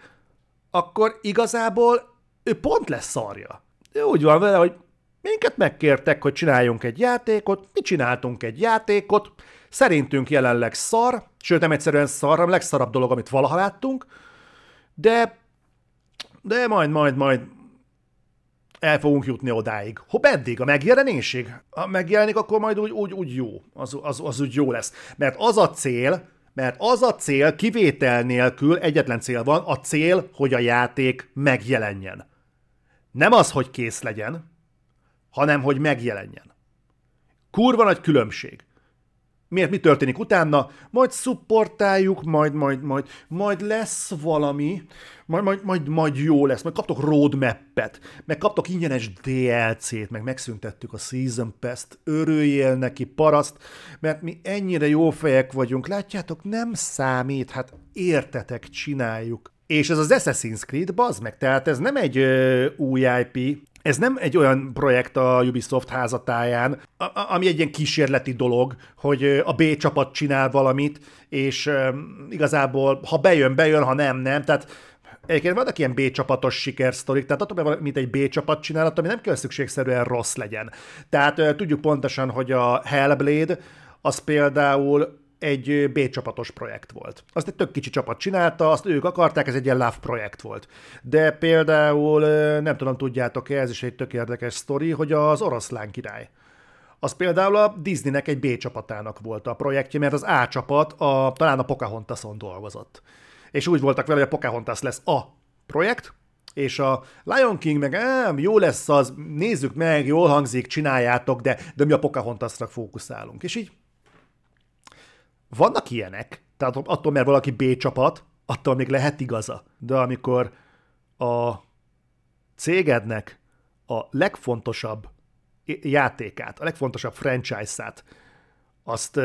akkor igazából ő pont lesz szarja. Ő úgy van vele, hogy minket megkértek, hogy csináljunk egy játékot, mi csináltunk egy játékot, szerintünk jelenleg szar, sőt nem egyszerűen szar, hanem legszarabb dolog, amit valaha láttunk, de, de majd, majd, majd el fogunk jutni odáig. ha eddig, a megjelenésig. Ha megjelenik, akkor majd úgy, úgy, úgy jó. Az, az, az úgy jó lesz. Mert az a cél, mert az a cél kivétel nélkül egyetlen cél van, a cél, hogy a játék megjelenjen. Nem az, hogy kész legyen, hanem hogy megjelenjen. Kurva nagy különbség miért mi történik utána, majd szupportáljuk, majd, majd, majd, majd lesz valami, majd, majd, majd, majd jó lesz, majd kaptok roadmap-et, meg kaptok ingyenes DLC-t, meg megszüntettük a Season Pass-t, örüljél neki, paraszt, mert mi ennyire jó fejek vagyunk, látjátok, nem számít, hát értetek, csináljuk. És ez az Assassin's Creed, bazd meg, tehát ez nem egy ö, új IP, ez nem egy olyan projekt a Ubisoft házatáján, ami egy ilyen kísérleti dolog, hogy a B csapat csinál valamit, és igazából ha bejön, bejön, ha nem, nem. Tehát Egyébként vannak ilyen B csapatos sikersztorik, tehát attól, mint egy B csapat csinál, ami nem kell szükségszerűen rossz legyen. Tehát tudjuk pontosan, hogy a Hellblade az például egy B csapatos projekt volt. Azt egy tök kicsi csapat csinálta, azt ők akarták, ez egy ilyen love projekt volt. De például, nem tudom, tudjátok-e, ez is egy tök érdekes sztori, hogy az oroszlán király. Az például a Disneynek egy B csapatának volt a projektje, mert az A csapat a, talán a Pocahontason dolgozott. És úgy voltak vele, hogy a Pocahontas lesz a projekt, és a Lion King meg, ám, jó lesz az, nézzük meg, jól hangzik, csináljátok, de, de mi a Pocahontasra fókuszálunk. És így vannak ilyenek, tehát attól, mert valaki B csapat, attól még lehet igaza. De amikor a cégednek a legfontosabb játékát, a legfontosabb franchise-át, azt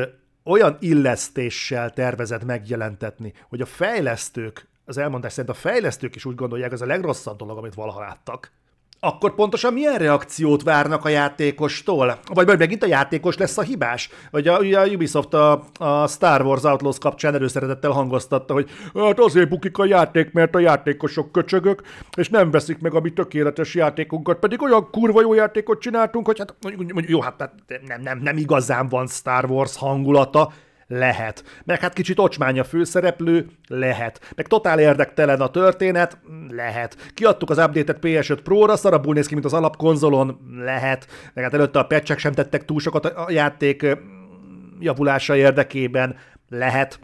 olyan illesztéssel tervezed megjelentetni, hogy a fejlesztők, az elmondás szerint a fejlesztők is úgy gondolják, ez a legrosszabb dolog, amit valaha láttak, akkor pontosan milyen reakciót várnak a játékostól? Vagy majd megint a játékos lesz a hibás? Vagy a, ugye a Ubisoft a, a Star Wars Outlaws kapcsán előszeretettel hangoztatta, hogy hát azért bukik a játék, mert a játékosok köcsögök, és nem veszik meg a mi tökéletes játékunkat, pedig olyan kurva jó játékot csináltunk, hogy hát jó, hát, hát nem, nem, nem igazán van Star Wars hangulata, lehet. Meg hát kicsit ocsmány a főszereplő? Lehet. Meg totál érdektelen a történet? Lehet. Kiadtuk az update-et PS5 Pro-ra, szarabul néz ki, mint az alapkonzolon? Lehet. Meg hát előtte a pecsek sem tettek túl sokat a játék javulása érdekében? Lehet.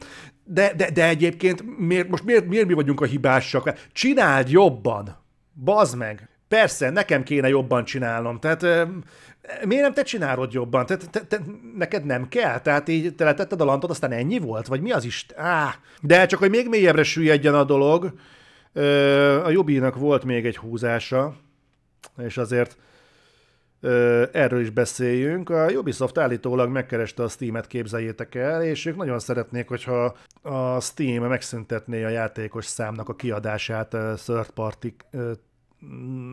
De, de, de egyébként miért, most miért, miért mi vagyunk a hibásak? Csináld jobban! Bazd meg! Persze, nekem kéne jobban csinálnom. Tehát miért nem te csinálod jobban? Te, te, te, neked nem kell? Tehát így te letetted a lantot, aztán ennyi volt? Vagy mi az is? Ah, de csak, hogy még mélyebbre süllyedjen a dolog, a Jobinak volt még egy húzása, és azért erről is beszéljünk. A Ubisoft állítólag megkereste a Steam-et, képzeljétek el, és ők nagyon szeretnék, hogyha a Steam megszüntetné a játékos számnak a kiadását third party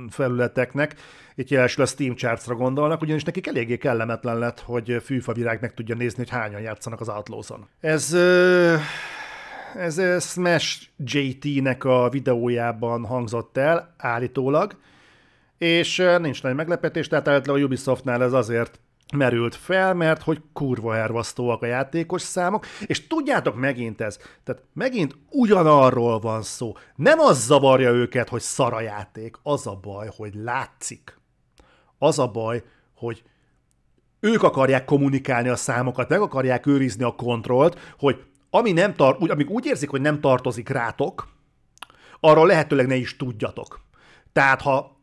felületeknek, itt jelesül a Steam charts gondolnak, ugyanis nekik eléggé kellemetlen lett, hogy fűfavirág meg tudja nézni, hogy hányan játszanak az Outlaws-on. Ez... Ö ez Smash JT-nek a videójában hangzott el, állítólag, és nincs nagy meglepetés, tehát általában a Ubisoftnál ez azért merült fel, mert hogy kurva ervasztóak a játékos számok, és tudjátok megint ez, tehát megint ugyanarról van szó. Nem az zavarja őket, hogy szar a játék, az a baj, hogy látszik. Az a baj, hogy ők akarják kommunikálni a számokat, meg akarják őrizni a kontrollt, hogy ami nem tar- úgy, amíg úgy érzik, hogy nem tartozik rátok, arra lehetőleg ne is tudjatok. Tehát ha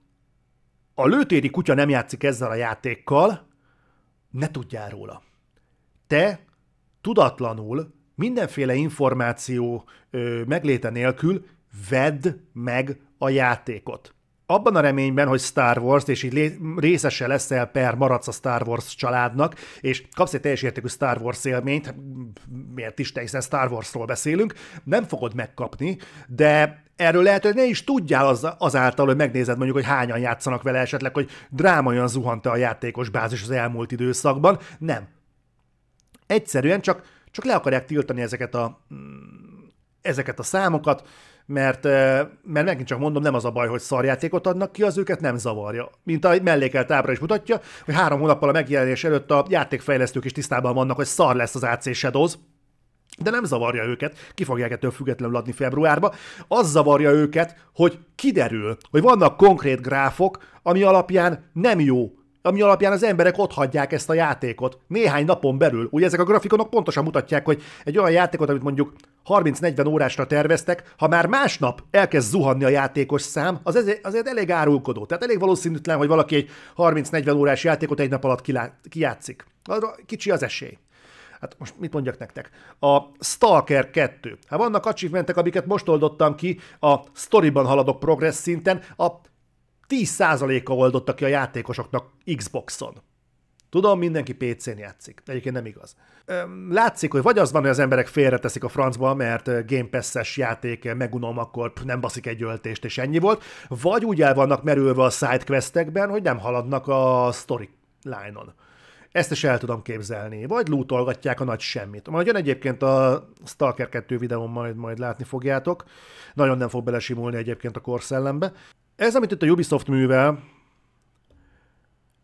a lőtéri kutya nem játszik ezzel a játékkal, ne tudjál róla. Te tudatlanul mindenféle információ ö, megléte nélkül vedd meg a játékot. Abban a reményben, hogy Star Wars, és így részese leszel per maradsz a Star Wars családnak, és kapsz egy teljes értékű Star Wars élményt, miért is te, hiszen Star Warsról beszélünk, nem fogod megkapni, de erről lehet, hogy ne is tudjál az, azáltal, hogy megnézed mondjuk, hogy hányan játszanak vele esetleg, hogy drámaian zuhant a játékos bázis az elmúlt időszakban. Nem. Egyszerűen csak, csak le akarják tiltani ezeket a, mm, ezeket a számokat, mert, eh, mert megint csak mondom, nem az a baj, hogy szarjátékot adnak ki, az őket nem zavarja. Mint a mellékelt ábra is mutatja, hogy három hónappal a megjelenés előtt a játékfejlesztők is tisztában vannak, hogy szar lesz az AC Shadows, de nem zavarja őket, ki fogják ettől függetlenül adni februárba. Az zavarja őket, hogy kiderül, hogy vannak konkrét gráfok, ami alapján nem jó ami alapján az emberek ott hagyják ezt a játékot néhány napon belül. Ugye ezek a grafikonok pontosan mutatják, hogy egy olyan játékot, amit mondjuk 30-40 órásra terveztek, ha már másnap elkezd zuhanni a játékos szám, az azért elég árulkodó. Tehát elég valószínűtlen, hogy valaki egy 30-40 órás játékot egy nap alatt kilátt, kijátszik. Arra kicsi az esély hát most mit mondjak nektek, a Stalker 2. Hát vannak achievementek, amiket most oldottam ki, a storyban haladok progress szinten, a 10%-a oldotta ki a játékosoknak Xboxon. Tudom, mindenki PC-n játszik. Egyébként nem igaz. Látszik, hogy vagy az van, hogy az emberek félreteszik a francba, mert Game Pass-es játék, megunom, akkor nem baszik egy öltést, és ennyi volt, vagy úgy el vannak merülve a sidequestekben, hogy nem haladnak a story line-on. Ezt is el tudom képzelni. Vagy lootolgatják a nagy semmit. Majd jön egyébként a Stalker 2 videón, majd, majd látni fogjátok. Nagyon nem fog belesimulni egyébként a korszellembe. Ez, amit itt a Ubisoft művel,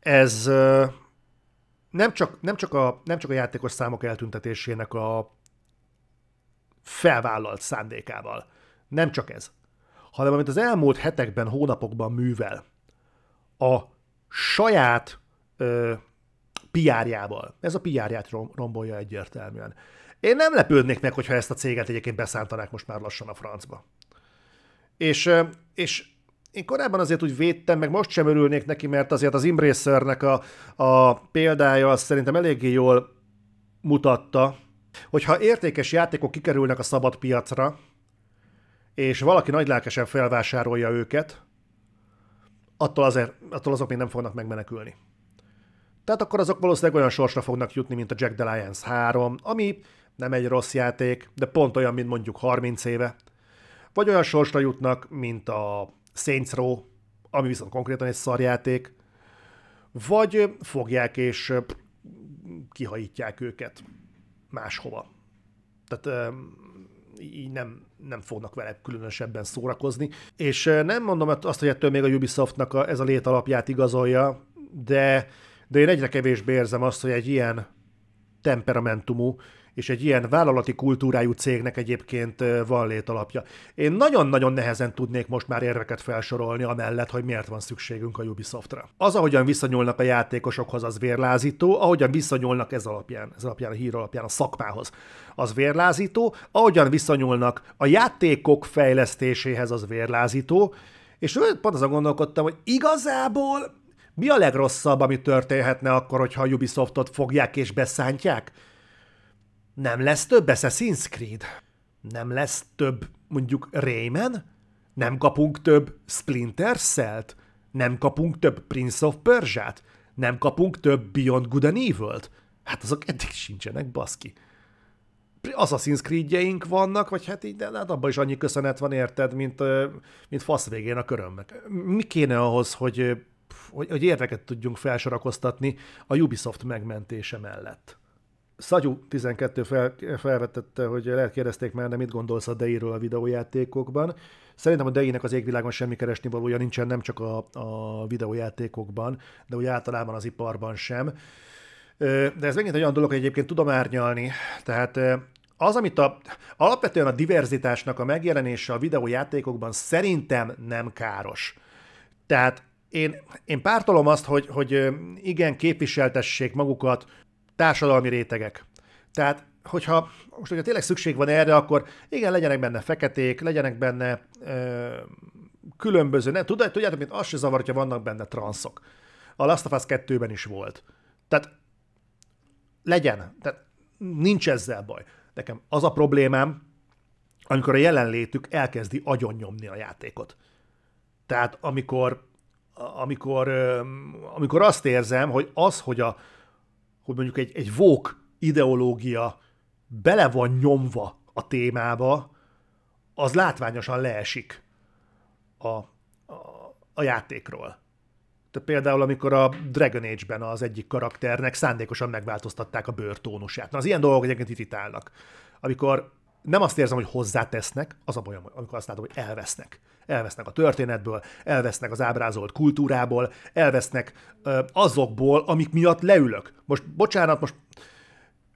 ez nem csak, nem csak, a, nem csak a játékos számok eltüntetésének a felvállalt szándékával. Nem csak ez, hanem amit az elmúlt hetekben, hónapokban művel. A saját PR-jával. Ez a PR-ját rombolja egyértelműen. Én nem lepődnék meg, hogyha ezt a céget egyébként beszántanák most már lassan a francba. És, és én korábban azért úgy védtem, meg most sem örülnék neki, mert azért az Embracernek a, a példája az szerintem eléggé jól mutatta, hogyha értékes játékok kikerülnek a szabad piacra, és valaki nagy lelkesen felvásárolja őket, attól, azért, attól azok még nem fognak megmenekülni. Tehát akkor azok valószínűleg olyan sorsra fognak jutni, mint a Jack the Lions 3, ami nem egy rossz játék, de pont olyan, mint mondjuk 30 éve. Vagy olyan sorsra jutnak, mint a Saints Row, ami viszont konkrétan egy szarjáték. Vagy fogják és kihajítják őket máshova. Tehát így nem, nem fognak vele különösebben szórakozni. És nem mondom azt, hogy ettől még a Ubisoftnak a, ez a létalapját igazolja, de de én egyre kevésbé érzem azt, hogy egy ilyen temperamentumú és egy ilyen vállalati kultúrájú cégnek egyébként van alapja. Én nagyon-nagyon nehezen tudnék most már érveket felsorolni amellett, hogy miért van szükségünk a Ubisoftra. Az, ahogyan visszanyúlnak a játékosokhoz, az vérlázító, ahogyan visszanyúlnak ez alapján, ez alapján a hír alapján a szakmához, az vérlázító, ahogyan visszanyúlnak a játékok fejlesztéséhez, az vérlázító, és pont azon gondolkodtam, hogy igazából mi a legrosszabb, ami történhetne akkor, hogyha a Ubisoftot fogják és beszántják? Nem lesz több Assassin's Creed? Nem lesz több, mondjuk, Rayman? Nem kapunk több Splinter Cell-t? Nem kapunk több Prince of Persia-t? Nem kapunk több Beyond Good and Evil-t? Hát azok eddig sincsenek, baszki. Assassin's Creed-jeink vannak, vagy hát így, de hát abban is annyi köszönet van, érted, mint, mint fasz végén a körömnek. Mi kéne ahhoz, hogy hogy, hogy érveket tudjunk felsorakoztatni a Ubisoft megmentése mellett. Szagyú 12 fel, felvetette, hogy lehet kérdezték már, de mit gondolsz a dei a videójátékokban. Szerintem a dei az égvilágon semmi keresni valója nincsen, nem csak a, a videójátékokban, de úgy általában az iparban sem. De ez megint egy olyan dolog, hogy egyébként tudom árnyalni. Tehát az, amit a, alapvetően a diverzitásnak a megjelenése a videójátékokban szerintem nem káros. Tehát én, én pártolom azt, hogy, hogy igen, képviseltessék magukat társadalmi rétegek. Tehát, hogyha most hogyha tényleg szükség van erre, akkor igen, legyenek benne feketék, legyenek benne ö, különböző, nem, tudjátok, mint azt se zavar, hogyha vannak benne transzok. A Last of Us 2-ben is volt. Tehát legyen, tehát nincs ezzel baj. Nekem az a problémám, amikor a jelenlétük elkezdi agyonnyomni a játékot. Tehát amikor amikor, amikor azt érzem, hogy az, hogy, a, hogy mondjuk egy, egy vók ideológia bele van nyomva a témába, az látványosan leesik a, a, a játékról. Tehát például, amikor a Dragon Age-ben az egyik karakternek szándékosan megváltoztatták a bőrtónusát. Na, az ilyen dolgok egyébként állnak. Amikor nem azt érzem, hogy hozzátesznek, az a bajom, amikor azt látom, hogy elvesznek elvesznek a történetből, elvesznek az ábrázolt kultúrából, elvesznek ö, azokból, amik miatt leülök. Most, bocsánat, most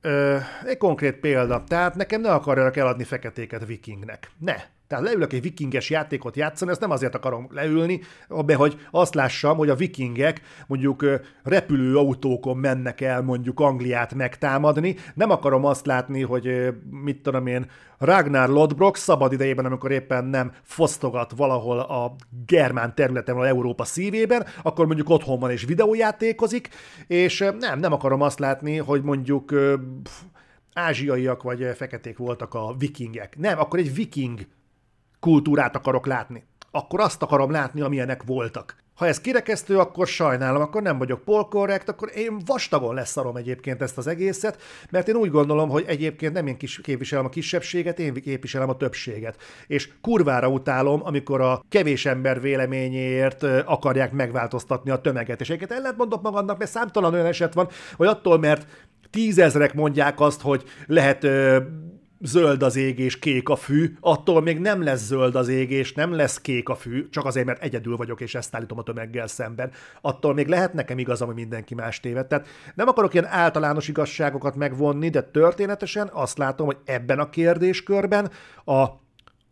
ö, egy konkrét példa. Tehát nekem ne akarjanak eladni feketéket vikingnek. Ne. Tehát leülök egy vikinges játékot játszani, ezt nem azért akarom leülni, abban, hogy azt lássam, hogy a vikingek mondjuk repülőautókon mennek el mondjuk Angliát megtámadni. Nem akarom azt látni, hogy mit tudom én, Ragnar Lodbrok szabad idejében, amikor éppen nem fosztogat valahol a germán területen, vagy Európa szívében, akkor mondjuk otthon van és videójátékozik, és nem, nem akarom azt látni, hogy mondjuk pff, ázsiaiak vagy feketék voltak a vikingek. Nem, akkor egy viking kultúrát akarok látni. Akkor azt akarom látni, amilyenek voltak. Ha ez kirekesztő, akkor sajnálom, akkor nem vagyok polkorrekt, akkor én vastagon leszarom egyébként ezt az egészet, mert én úgy gondolom, hogy egyébként nem én kis képviselem a kisebbséget, én képviselem a többséget. És kurvára utálom, amikor a kevés ember véleményéért akarják megváltoztatni a tömeget. És egyébként ellent mondok magadnak, mert számtalan olyan eset van, hogy attól, mert tízezrek mondják azt, hogy lehet zöld az ég és kék a fű, attól még nem lesz zöld az ég és nem lesz kék a fű, csak azért, mert egyedül vagyok és ezt állítom a tömeggel szemben. Attól még lehet nekem igazam, hogy mindenki más téved. Tehát nem akarok ilyen általános igazságokat megvonni, de történetesen azt látom, hogy ebben a kérdéskörben a,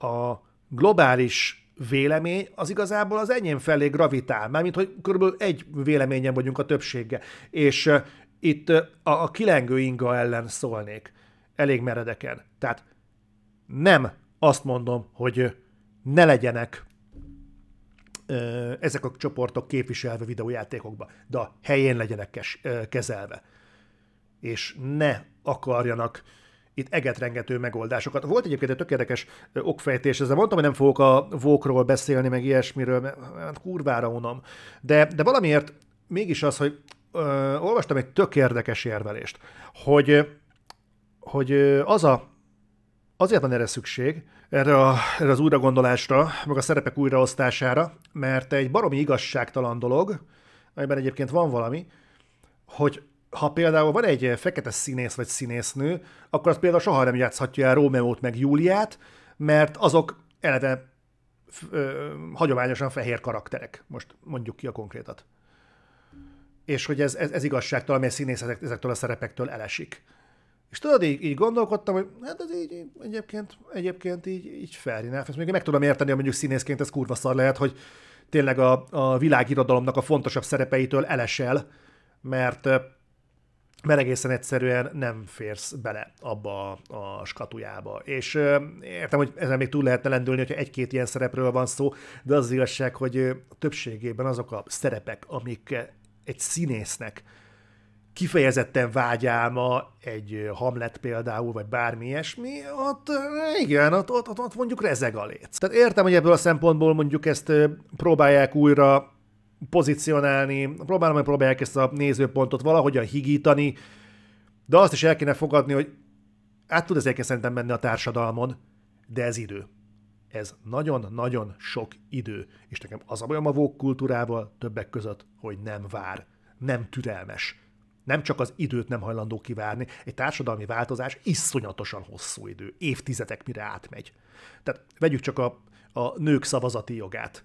a globális vélemény az igazából az enyém felé gravitál, mármint hogy körülbelül egy véleményen vagyunk a többsége És uh, itt uh, a, a kilengő inga ellen szólnék elég meredeken. Tehát nem azt mondom, hogy ne legyenek ezek a csoportok képviselve videójátékokba, de a helyén legyenek kezelve. És ne akarjanak itt egetrengető megoldásokat. Volt egyébként egy tökéletes okfejtés, ezzel mondtam, hogy nem fogok a vókról beszélni, meg ilyesmiről, mert kurvára unom. De, de valamiért mégis az, hogy ö, olvastam egy tök érdekes érvelést, hogy hogy az a, azért van erre szükség, erre, a, erre az újragondolásra, meg a szerepek újraosztására, mert egy baromi igazságtalan dolog, amiben egyébként van valami, hogy ha például van egy fekete színész vagy színésznő, akkor az például soha nem játszhatja el Rómeót meg Júliát, mert azok eleve ö, hagyományosan fehér karakterek. Most mondjuk ki a konkrétat. És hogy ez, ez, ez igazságtalan, mert színész ezektől a szerepektől elesik. És tudod, így, így gondolkodtam, hogy hát ez így, így egyébként, egyébként így, így fair enough. Ezt még meg tudom érteni, hogy mondjuk színészként ez kurva szar lehet, hogy tényleg a, a világirodalomnak a fontosabb szerepeitől elesel, mert, mert egészen egyszerűen nem férsz bele abba a, a skatujába. És értem, hogy ezen még túl lehetne lendülni, hogyha egy-két ilyen szerepről van szó, de az, az igazság, hogy többségében azok a szerepek, amik egy színésznek kifejezetten vágyálma egy Hamlet például, vagy bármi ilyesmi, ott igen, ott, ott, ott, mondjuk rezeg a léc. Tehát értem, hogy ebből a szempontból mondjuk ezt próbálják újra pozícionálni, próbálom, hogy próbálják ezt a nézőpontot valahogyan higítani, de azt is el kéne fogadni, hogy át tud ezért szerintem menni a társadalmon, de ez idő. Ez nagyon-nagyon sok idő. És nekem az a bajom a vók kultúrával többek között, hogy nem vár, nem türelmes nem csak az időt nem hajlandó kivárni, egy társadalmi változás iszonyatosan hosszú idő, évtizedek mire átmegy. Tehát vegyük csak a, a nők szavazati jogát.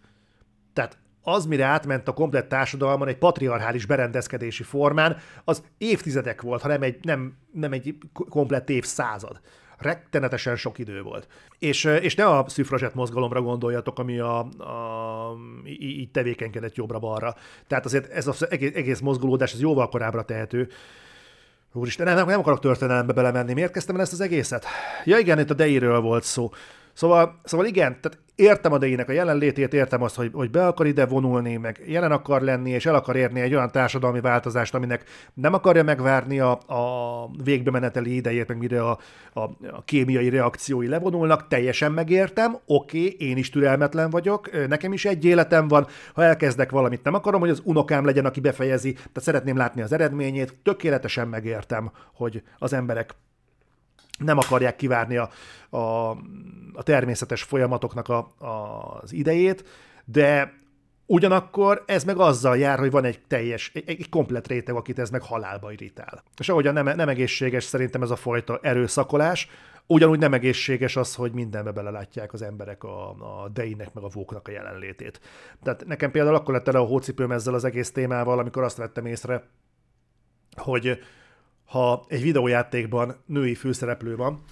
Tehát az, mire átment a komplett társadalman egy patriarchális berendezkedési formán, az évtizedek volt, ha nem egy, nem, nem egy komplett évszázad rettenetesen sok idő volt. És, eh, és ne a szüfrazsett mozgalomra gondoljatok, ami a, a, így tevékenykedett jobbra-balra. Tehát azért ez az egész, egész mozgolódás ez jóval korábbra tehető. Úristen, nem, nem akarok történelembe belemenni. Miért kezdtem el ezt az egészet? Ja igen, itt a Deiről volt szó. Szóval, szóval igen, tehát értem a dejének a jelenlétét, értem azt, hogy, hogy be akar ide vonulni, meg jelen akar lenni, és el akar érni egy olyan társadalmi változást, aminek nem akarja megvárni a, a végbe meneteli idejét, meg mire a, a, a kémiai reakciói levonulnak, teljesen megértem, oké, okay, én is türelmetlen vagyok, nekem is egy életem van, ha elkezdek valamit, nem akarom, hogy az unokám legyen, aki befejezi, tehát szeretném látni az eredményét, tökéletesen megértem, hogy az emberek nem akarják kivárni a, a, a természetes folyamatoknak a, a, az idejét, de Ugyanakkor ez meg azzal jár, hogy van egy teljes, egy, egy komplet réteg, akit ez meg halálba irítál. És ahogy nem, nem egészséges szerintem ez a fajta erőszakolás, ugyanúgy nem egészséges az, hogy mindenbe belelátják az emberek a, a deinek meg a vóknak a jelenlétét. Tehát nekem például akkor lett el a hócipőm ezzel az egész témával, amikor azt vettem észre, hogy, ha egy videójátékban női főszereplő van,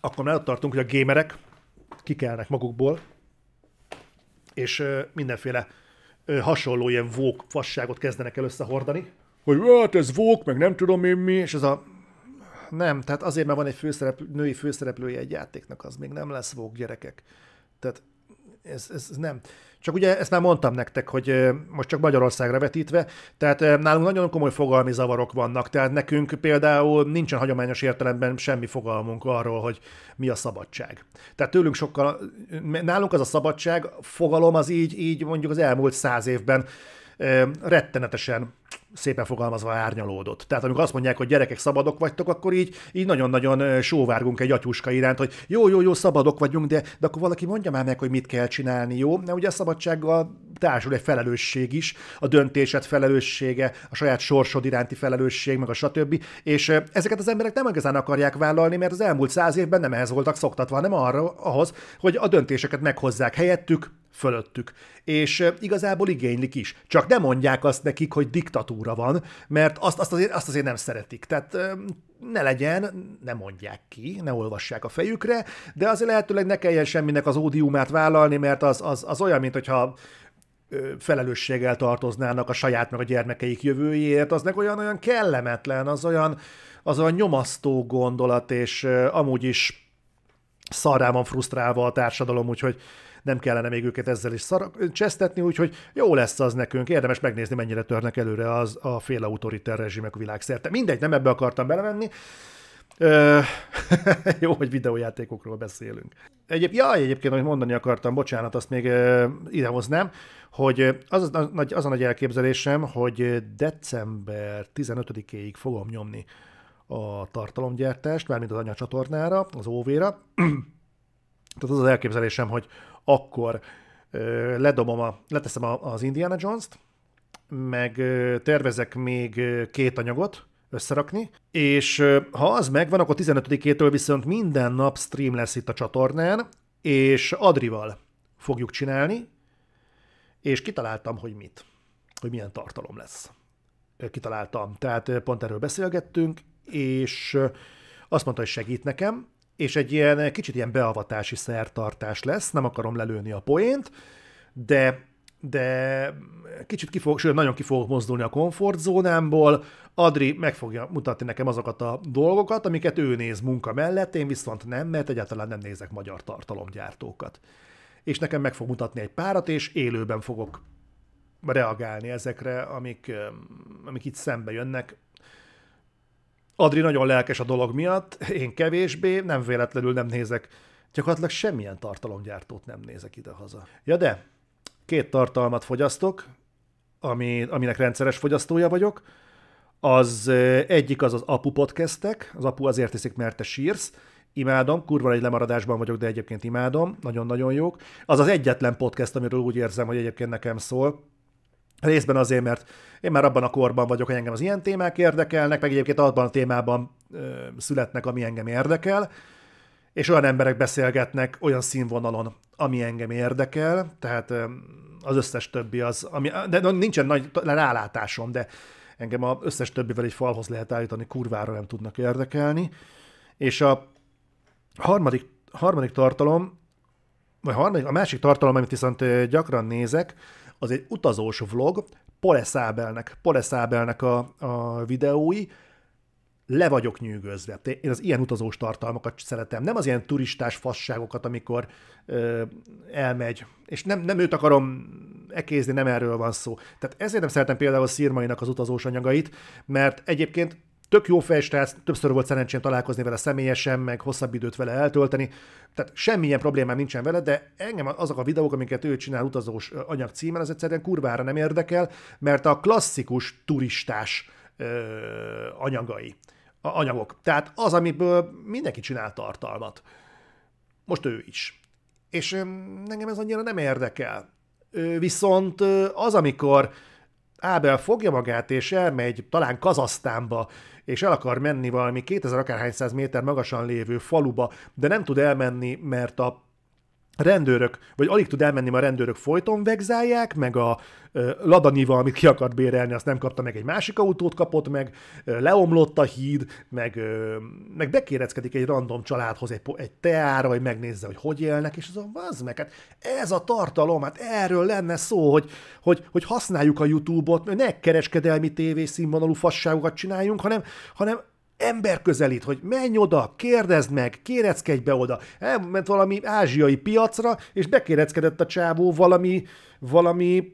akkor már ott tartunk, hogy a gémerek kikelnek magukból, és mindenféle hasonló ilyen vók fasságot kezdenek el összehordani, hogy hát ez vók, meg nem tudom én mi, és ez a nem, tehát azért, mert van egy főszereplő, női főszereplője egy játéknak, az még nem lesz vók gyerekek. Tehát ez, ez nem. Csak ugye ezt már mondtam nektek, hogy most csak Magyarországra vetítve, tehát nálunk nagyon komoly fogalmi zavarok vannak, tehát nekünk például nincsen hagyományos értelemben semmi fogalmunk arról, hogy mi a szabadság. Tehát tőlünk sokkal, nálunk az a szabadság, fogalom az így, így mondjuk az elmúlt száz évben rettenetesen szépen fogalmazva árnyalódott. Tehát amikor azt mondják, hogy gyerekek szabadok vagytok, akkor így, így nagyon-nagyon sóvárgunk egy atyuska iránt, hogy jó, jó, jó, szabadok vagyunk, de, de akkor valaki mondja már meg, hogy mit kell csinálni, jó? Mert ugye a szabadsággal társul egy felelősség is, a döntésed felelőssége, a saját sorsod iránti felelősség, meg a stb. És ezeket az emberek nem igazán akarják vállalni, mert az elmúlt száz évben nem ehhez voltak szoktatva, hanem arra, ahhoz, hogy a döntéseket meghozzák helyettük, fölöttük. És igazából igénylik is. Csak nem mondják azt nekik, hogy diktatúra van, mert azt, azt, azért, azt azért nem szeretik. Tehát ne legyen, ne mondják ki, ne olvassák a fejükre, de azért lehetőleg ne kelljen semminek az ódiumát vállalni, mert az, az, az olyan, mint hogyha felelősséggel tartoznának a saját meg a gyermekeik jövőjéért, az meg olyan, olyan kellemetlen, az olyan, az olyan nyomasztó gondolat, és amúgy is szarrá van frusztrálva a társadalom, úgyhogy nem kellene még őket ezzel is szar- csesztetni, úgyhogy jó lesz az nekünk, érdemes megnézni, mennyire törnek előre az a félautoriter rezsimek világszerte. Mindegy, nem ebbe akartam belemenni, Ö, <laughs> jó, hogy videójátékokról beszélünk. Egyéb, ja egyébként, amit mondani akartam, bocsánat, azt még idehoznám, hogy az a, nagy, az a nagy elképzelésem, hogy december 15-éig fogom nyomni a tartalomgyártást, mármint az anyacsatornára, az óvéra. <clears throat> Tehát az az elképzelésem, hogy akkor ledobom a, leteszem az Indiana Jones-t, meg tervezek még két anyagot összerakni, és ha az megvan, akkor 15-től viszont minden nap stream lesz itt a csatornán, és Adrival fogjuk csinálni, és kitaláltam, hogy mit, hogy milyen tartalom lesz. Kitaláltam, tehát pont erről beszélgettünk, és azt mondta, hogy segít nekem, és egy ilyen kicsit ilyen beavatási szertartás lesz, nem akarom lelőni a poént, de de kicsit ki fog, sőt, nagyon ki fogok mozdulni a komfortzónámból. Adri meg fogja mutatni nekem azokat a dolgokat, amiket ő néz munka mellett, én viszont nem, mert egyáltalán nem nézek magyar tartalomgyártókat. És nekem meg fog mutatni egy párat, és élőben fogok reagálni ezekre, amik, amik itt szembe jönnek, Adri nagyon lelkes a dolog miatt, én kevésbé, nem véletlenül nem nézek. Gyakorlatilag semmilyen tartalomgyártót nem nézek idehaza. Ja de, két tartalmat fogyasztok, ami, aminek rendszeres fogyasztója vagyok. Az egyik az az apu podcastek, az apu azért iszik, mert te sírsz, imádom, kurva egy lemaradásban vagyok, de egyébként imádom, nagyon-nagyon jók. Az az egyetlen podcast, amiről úgy érzem, hogy egyébként nekem szól, Részben azért, mert én már abban a korban vagyok, hogy engem az ilyen témák érdekelnek, meg egyébként abban a témában ö, születnek, ami engem érdekel, és olyan emberek beszélgetnek olyan színvonalon, ami engem érdekel, tehát ö, az összes többi az, ami, de nincsen nagy rálátásom, de engem az összes többivel egy falhoz lehet állítani, kurvára nem tudnak érdekelni. És a harmadik, harmadik tartalom, vagy harmadik, a másik tartalom, amit viszont gyakran nézek, az egy utazós vlog, Poleszábelnek, Poleszábelnek a, a videói, le vagyok nyűgözve. Én az ilyen utazós tartalmakat szeretem, nem az ilyen turistás fasságokat, amikor ö, elmegy, és nem, nem őt akarom ekézni, nem erről van szó. Tehát ezért nem szeretem például a szírmainak az utazós anyagait, mert egyébként tök jó fejstrác, többször volt szerencsém találkozni vele személyesen, meg hosszabb időt vele eltölteni, tehát semmilyen problémám nincsen vele, de engem azok a videók, amiket ő csinál utazós anyag címen, az egyszerűen kurvára nem érdekel, mert a klasszikus turistás ö, anyagai, a, anyagok. Tehát az, amiből mindenki csinál tartalmat. Most ő is. És engem ez annyira nem érdekel. Ö, viszont az, amikor Ábel fogja magát és elmegy talán Kazasztánba, és el akar menni valami 2000 akárhány száz méter magasan lévő faluba, de nem tud elmenni, mert a rendőrök, vagy alig tud elmenni, mert a rendőrök folyton vegzálják, meg a Ladanival, amit ki akart bérelni, azt nem kapta meg, egy másik autót kapott meg, leomlott a híd, meg, meg bekéreckedik egy random családhoz egy, egy teára, hogy megnézze, hogy hogy élnek, és az a vazd meg, hát ez a tartalom, hát erről lenne szó, hogy, hogy, hogy használjuk a YouTube-ot, ne kereskedelmi tévészínvonalú fasságokat csináljunk, hanem, hanem ember közelít, hogy menj oda, kérdezd meg, kéreckedj be oda. Elment valami ázsiai piacra, és bekéreckedett a csávó valami, valami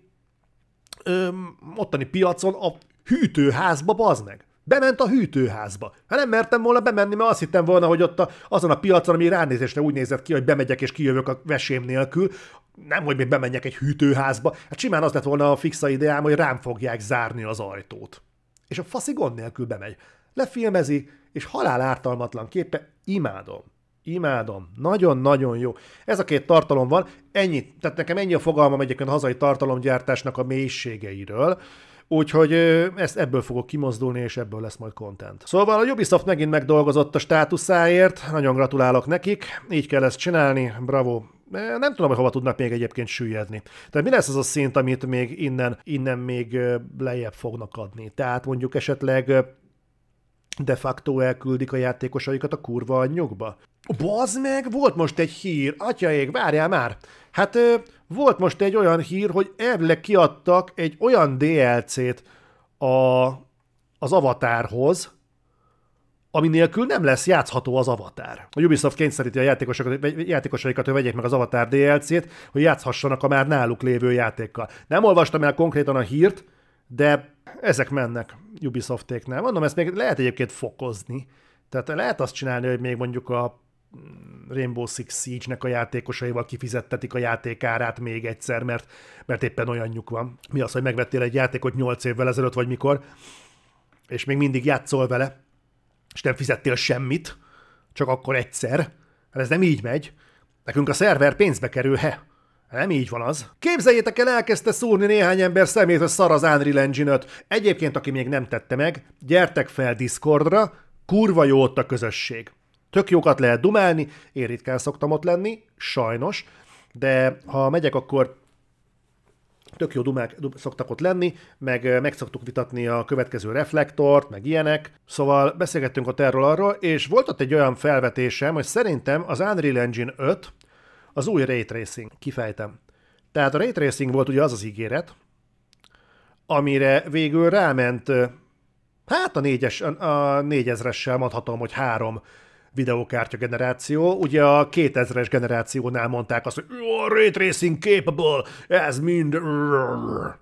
öm, ottani piacon a hűtőházba, bazd meg. Bement a hűtőházba. Hát nem mertem volna bemenni, mert azt hittem volna, hogy ott a, azon a piacon, ami ránézésre úgy nézett ki, hogy bemegyek és kijövök a vesém nélkül, nem, hogy még bemenjek egy hűtőházba, hát simán az lett volna a fixa ideám, hogy rám fogják zárni az ajtót. És a faszigon nélkül bemegy lefilmezi, és halál ártalmatlan képe, imádom. Imádom. Nagyon-nagyon jó. Ez a két tartalom van. Ennyi. Tehát nekem ennyi a fogalmam egyébként a hazai tartalomgyártásnak a mélységeiről. Úgyhogy ezt ebből fogok kimozdulni, és ebből lesz majd content. Szóval a Ubisoft megint megdolgozott a státuszáért, nagyon gratulálok nekik, így kell ezt csinálni, bravo, nem tudom, hogy hova tudnak még egyébként süllyedni. Tehát mi lesz az a szint, amit még innen, innen még lejjebb fognak adni? Tehát mondjuk esetleg de facto elküldik a játékosaikat a kurva anyjukba. Bazd meg, volt most egy hír, atyaék, várjál már! Hát ö, volt most egy olyan hír, hogy elvileg kiadtak egy olyan DLC-t a, az avatárhoz, ami nélkül nem lesz játszható az avatár. A Ubisoft kényszeríti a játékosokat, játékosaikat, hogy vegyék meg az avatár DLC-t, hogy játszhassanak a már náluk lévő játékkal. Nem olvastam el konkrétan a hírt, de ezek mennek Ubisoftéknál. Mondom, ezt még lehet egyébként fokozni. Tehát lehet azt csinálni, hogy még mondjuk a mm, Rainbow Six Siege-nek a játékosaival kifizettetik a játékárát még egyszer, mert, mert éppen olyanjuk van. Mi az, hogy megvettél egy játékot 8 évvel ezelőtt, vagy mikor, és még mindig játszol vele, és nem fizettél semmit, csak akkor egyszer. Hát ez nem így megy. Nekünk a szerver pénzbe kerül, he. Nem így van az. Képzeljétek el, elkezdte szúrni néhány ember szemét, a szar az Unreal engine Egyébként, aki még nem tette meg, gyertek fel Discordra, kurva jó ott a közösség. Tök jókat lehet dumálni, én ritkán szoktam ott lenni, sajnos, de ha megyek, akkor tök jó dumák szoktak ott lenni, meg meg szoktuk vitatni a következő reflektort, meg ilyenek. Szóval beszélgettünk ott erről arról, és volt ott egy olyan felvetésem, hogy szerintem az Unreal Engine 5 az új Ray Tracing. Kifejtem. Tehát a Ray Tracing volt ugye az az ígéret, amire végül ráment, hát a, négyes, a négyezressel mondhatom, hogy három videokártya generáció. Ugye a 2000-es generációnál mondták azt, hogy ray tracing capable, ez mind...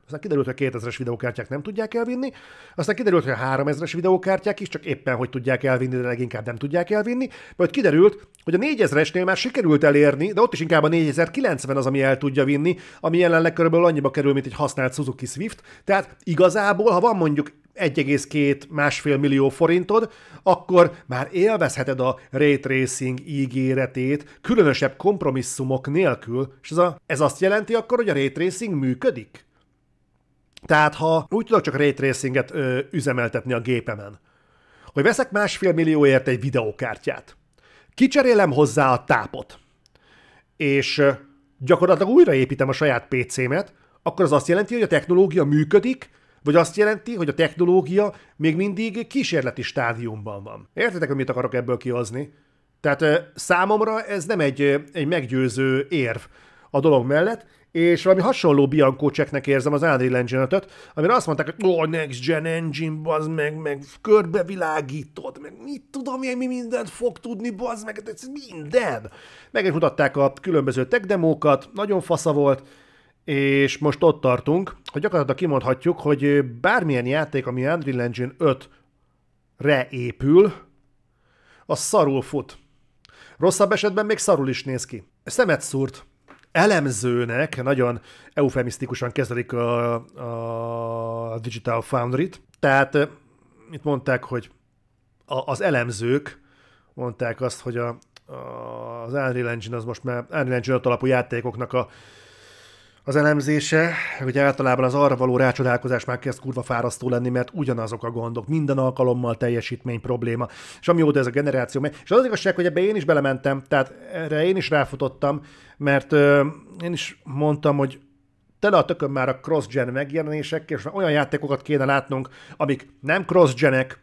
Aztán kiderült, hogy a 2000-es videokártyák nem tudják elvinni, aztán kiderült, hogy a 3000-es videokártyák is csak éppen hogy tudják elvinni, de leginkább nem tudják elvinni, majd kiderült, hogy a 4000-esnél már sikerült elérni, de ott is inkább a 4090 az, ami el tudja vinni, ami jelenleg körülbelül annyiba kerül, mint egy használt Suzuki Swift, tehát igazából, ha van mondjuk 1,2 másfél millió forintod, akkor már élvezheted a ray tracing ígéretét különösebb kompromisszumok nélkül, és ez, a, ez azt jelenti akkor, hogy a ray tracing működik. Tehát ha úgy tudok csak ray tracinget ö, üzemeltetni a gépemen, hogy veszek másfél millióért egy videókártyát, kicserélem hozzá a tápot, és gyakorlatilag újraépítem a saját PC-met, akkor az azt jelenti, hogy a technológia működik, vagy azt jelenti, hogy a technológia még mindig kísérleti stádiumban van. Értitek, hogy mit akarok ebből kihozni? Tehát számomra ez nem egy, egy meggyőző érv a dolog mellett, és valami hasonló Bianco cseknek érzem az Unreal engine amire azt mondták, hogy oh, next gen engine, bazd meg, meg körbevilágítod, meg mit tudom én, mi mindent fog tudni, bazd meg, ez minden. mutatták a különböző tech demókat, nagyon fasza volt, és most ott tartunk, hogy gyakorlatilag kimondhatjuk, hogy bármilyen játék, ami Unreal Engine 5-re épül, az szarul fut. Rosszabb esetben még szarul is néz ki. Szemet szúrt. Elemzőnek nagyon eufemisztikusan kezelik a, a Digital Foundry-t. Tehát eh, itt mondták, hogy a, az elemzők mondták azt, hogy a, a, az Unreal Engine az most már Unreal Engine alapú játékoknak a az elemzése, hogy általában az arra való rácsodálkozás már kezd kurva fárasztó lenni, mert ugyanazok a gondok, minden alkalommal teljesítmény probléma. És amióta ez a generáció, és az, az igazság, hogy ebbe én is belementem, tehát erre én is ráfutottam, mert ö, én is mondtam, hogy tele a tököm már a cross-gen megjelenésekkel, és olyan játékokat kéne látnunk, amik nem cross-genek,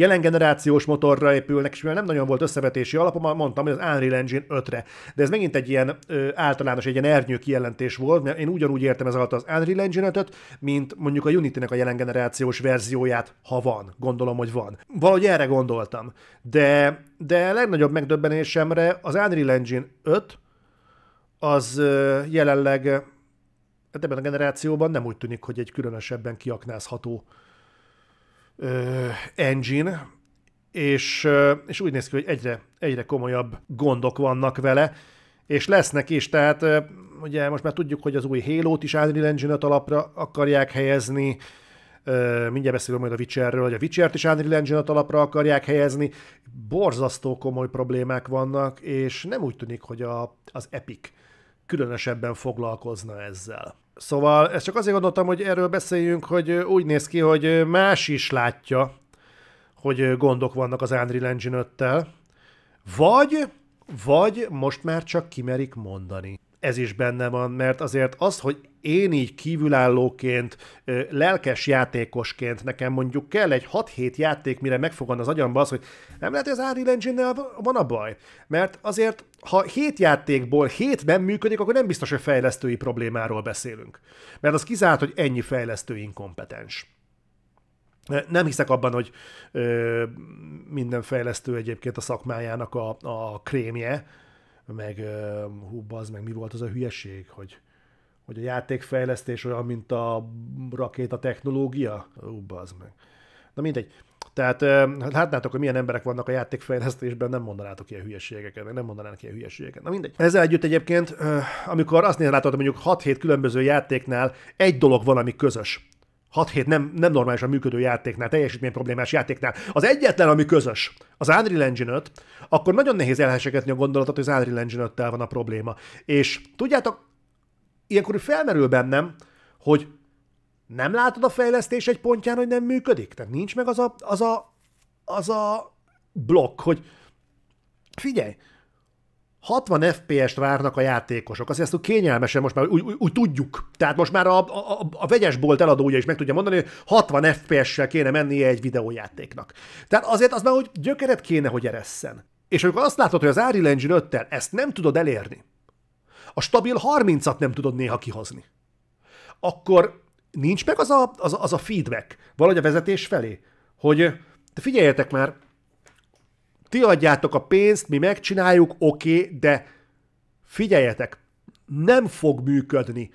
jelen generációs motorra épülnek, és mivel nem nagyon volt összevetési alapom, mondtam, hogy az Unreal Engine 5-re. De ez megint egy ilyen ö, általános, egy ilyen ernyő kijelentés volt, mert én ugyanúgy értem ez alatt az Unreal Engine 5 mint mondjuk a Unity-nek a jelen generációs verzióját, ha van. Gondolom, hogy van. Valahogy erre gondoltam. De, de legnagyobb megdöbbenésemre az Unreal Engine 5 az jelenleg hát ebben a generációban nem úgy tűnik, hogy egy különösebben kiaknázható uh, engine, és, uh, és úgy néz ki, hogy egyre, egyre komolyabb gondok vannak vele, és lesznek is, tehát uh, ugye most már tudjuk, hogy az új Halo-t is Unreal engine alapra akarják helyezni, mindjárt beszélünk majd a Witcherről, hogy a Witchert is Unreal engine alapra akarják helyezni, borzasztó komoly problémák vannak, és nem úgy tűnik, hogy a, az Epic különösebben foglalkozna ezzel. Szóval ezt csak azért gondoltam, hogy erről beszéljünk, hogy úgy néz ki, hogy más is látja, hogy gondok vannak az Unreal Engine 5 Vagy, vagy most már csak kimerik mondani. Ez is benne van, mert azért az, hogy én így kívülállóként, lelkes játékosként nekem mondjuk kell egy 6-7 játék, mire megfogan az agyamba az, hogy nem lehet, hogy az Unreal engine van a baj. Mert azért, ha 7 játékból 7 nem működik, akkor nem biztos, hogy fejlesztői problémáról beszélünk. Mert az kizárt, hogy ennyi fejlesztő inkompetens. Nem hiszek abban, hogy ö, minden fejlesztő egyébként a szakmájának a, a krémje, meg hú, bazd, meg mi volt az a hülyeség, hogy hogy a játékfejlesztés olyan, mint a rakéta technológia? Ú, bazd meg. Na mindegy. Tehát hát látnátok, hogy milyen emberek vannak a játékfejlesztésben, nem mondanátok ilyen hülyeségeket, nem mondanának ilyen hülyeségeket. Na mindegy. Ezzel együtt egyébként, amikor azt nézem, látod, hogy mondjuk 6-7 különböző játéknál egy dolog van, ami közös. 6-7 nem, nem normálisan működő játéknál, teljesítmény problémás játéknál. Az egyetlen, ami közös, az Unreal Engine 5, akkor nagyon nehéz elhesegetni a gondolatot, hogy az Unreal Engine 5 van a probléma. És tudjátok, ilyenkor felmerül bennem, hogy nem látod a fejlesztés egy pontján, hogy nem működik? Tehát nincs meg az a, az a, az a blokk, hogy figyelj, 60 FPS-t várnak a játékosok, azt ezt kényelmesen most már úgy, úgy, úgy tudjuk. Tehát most már a, a, a vegyesbolt eladója is meg tudja mondani, hogy 60 FPS-sel kéne mennie egy videójátéknak. Tehát azért az már, hogy gyökeret kéne, hogy eresszen. És amikor azt látod, hogy az Unreal Engine 5-tel ezt nem tudod elérni, a stabil 30-at nem tudod néha kihozni. Akkor nincs meg az a, az, az a feedback valahogy a vezetés felé, hogy te figyeljetek már, ti adjátok a pénzt, mi megcsináljuk, oké, okay, de figyeljetek, nem fog működni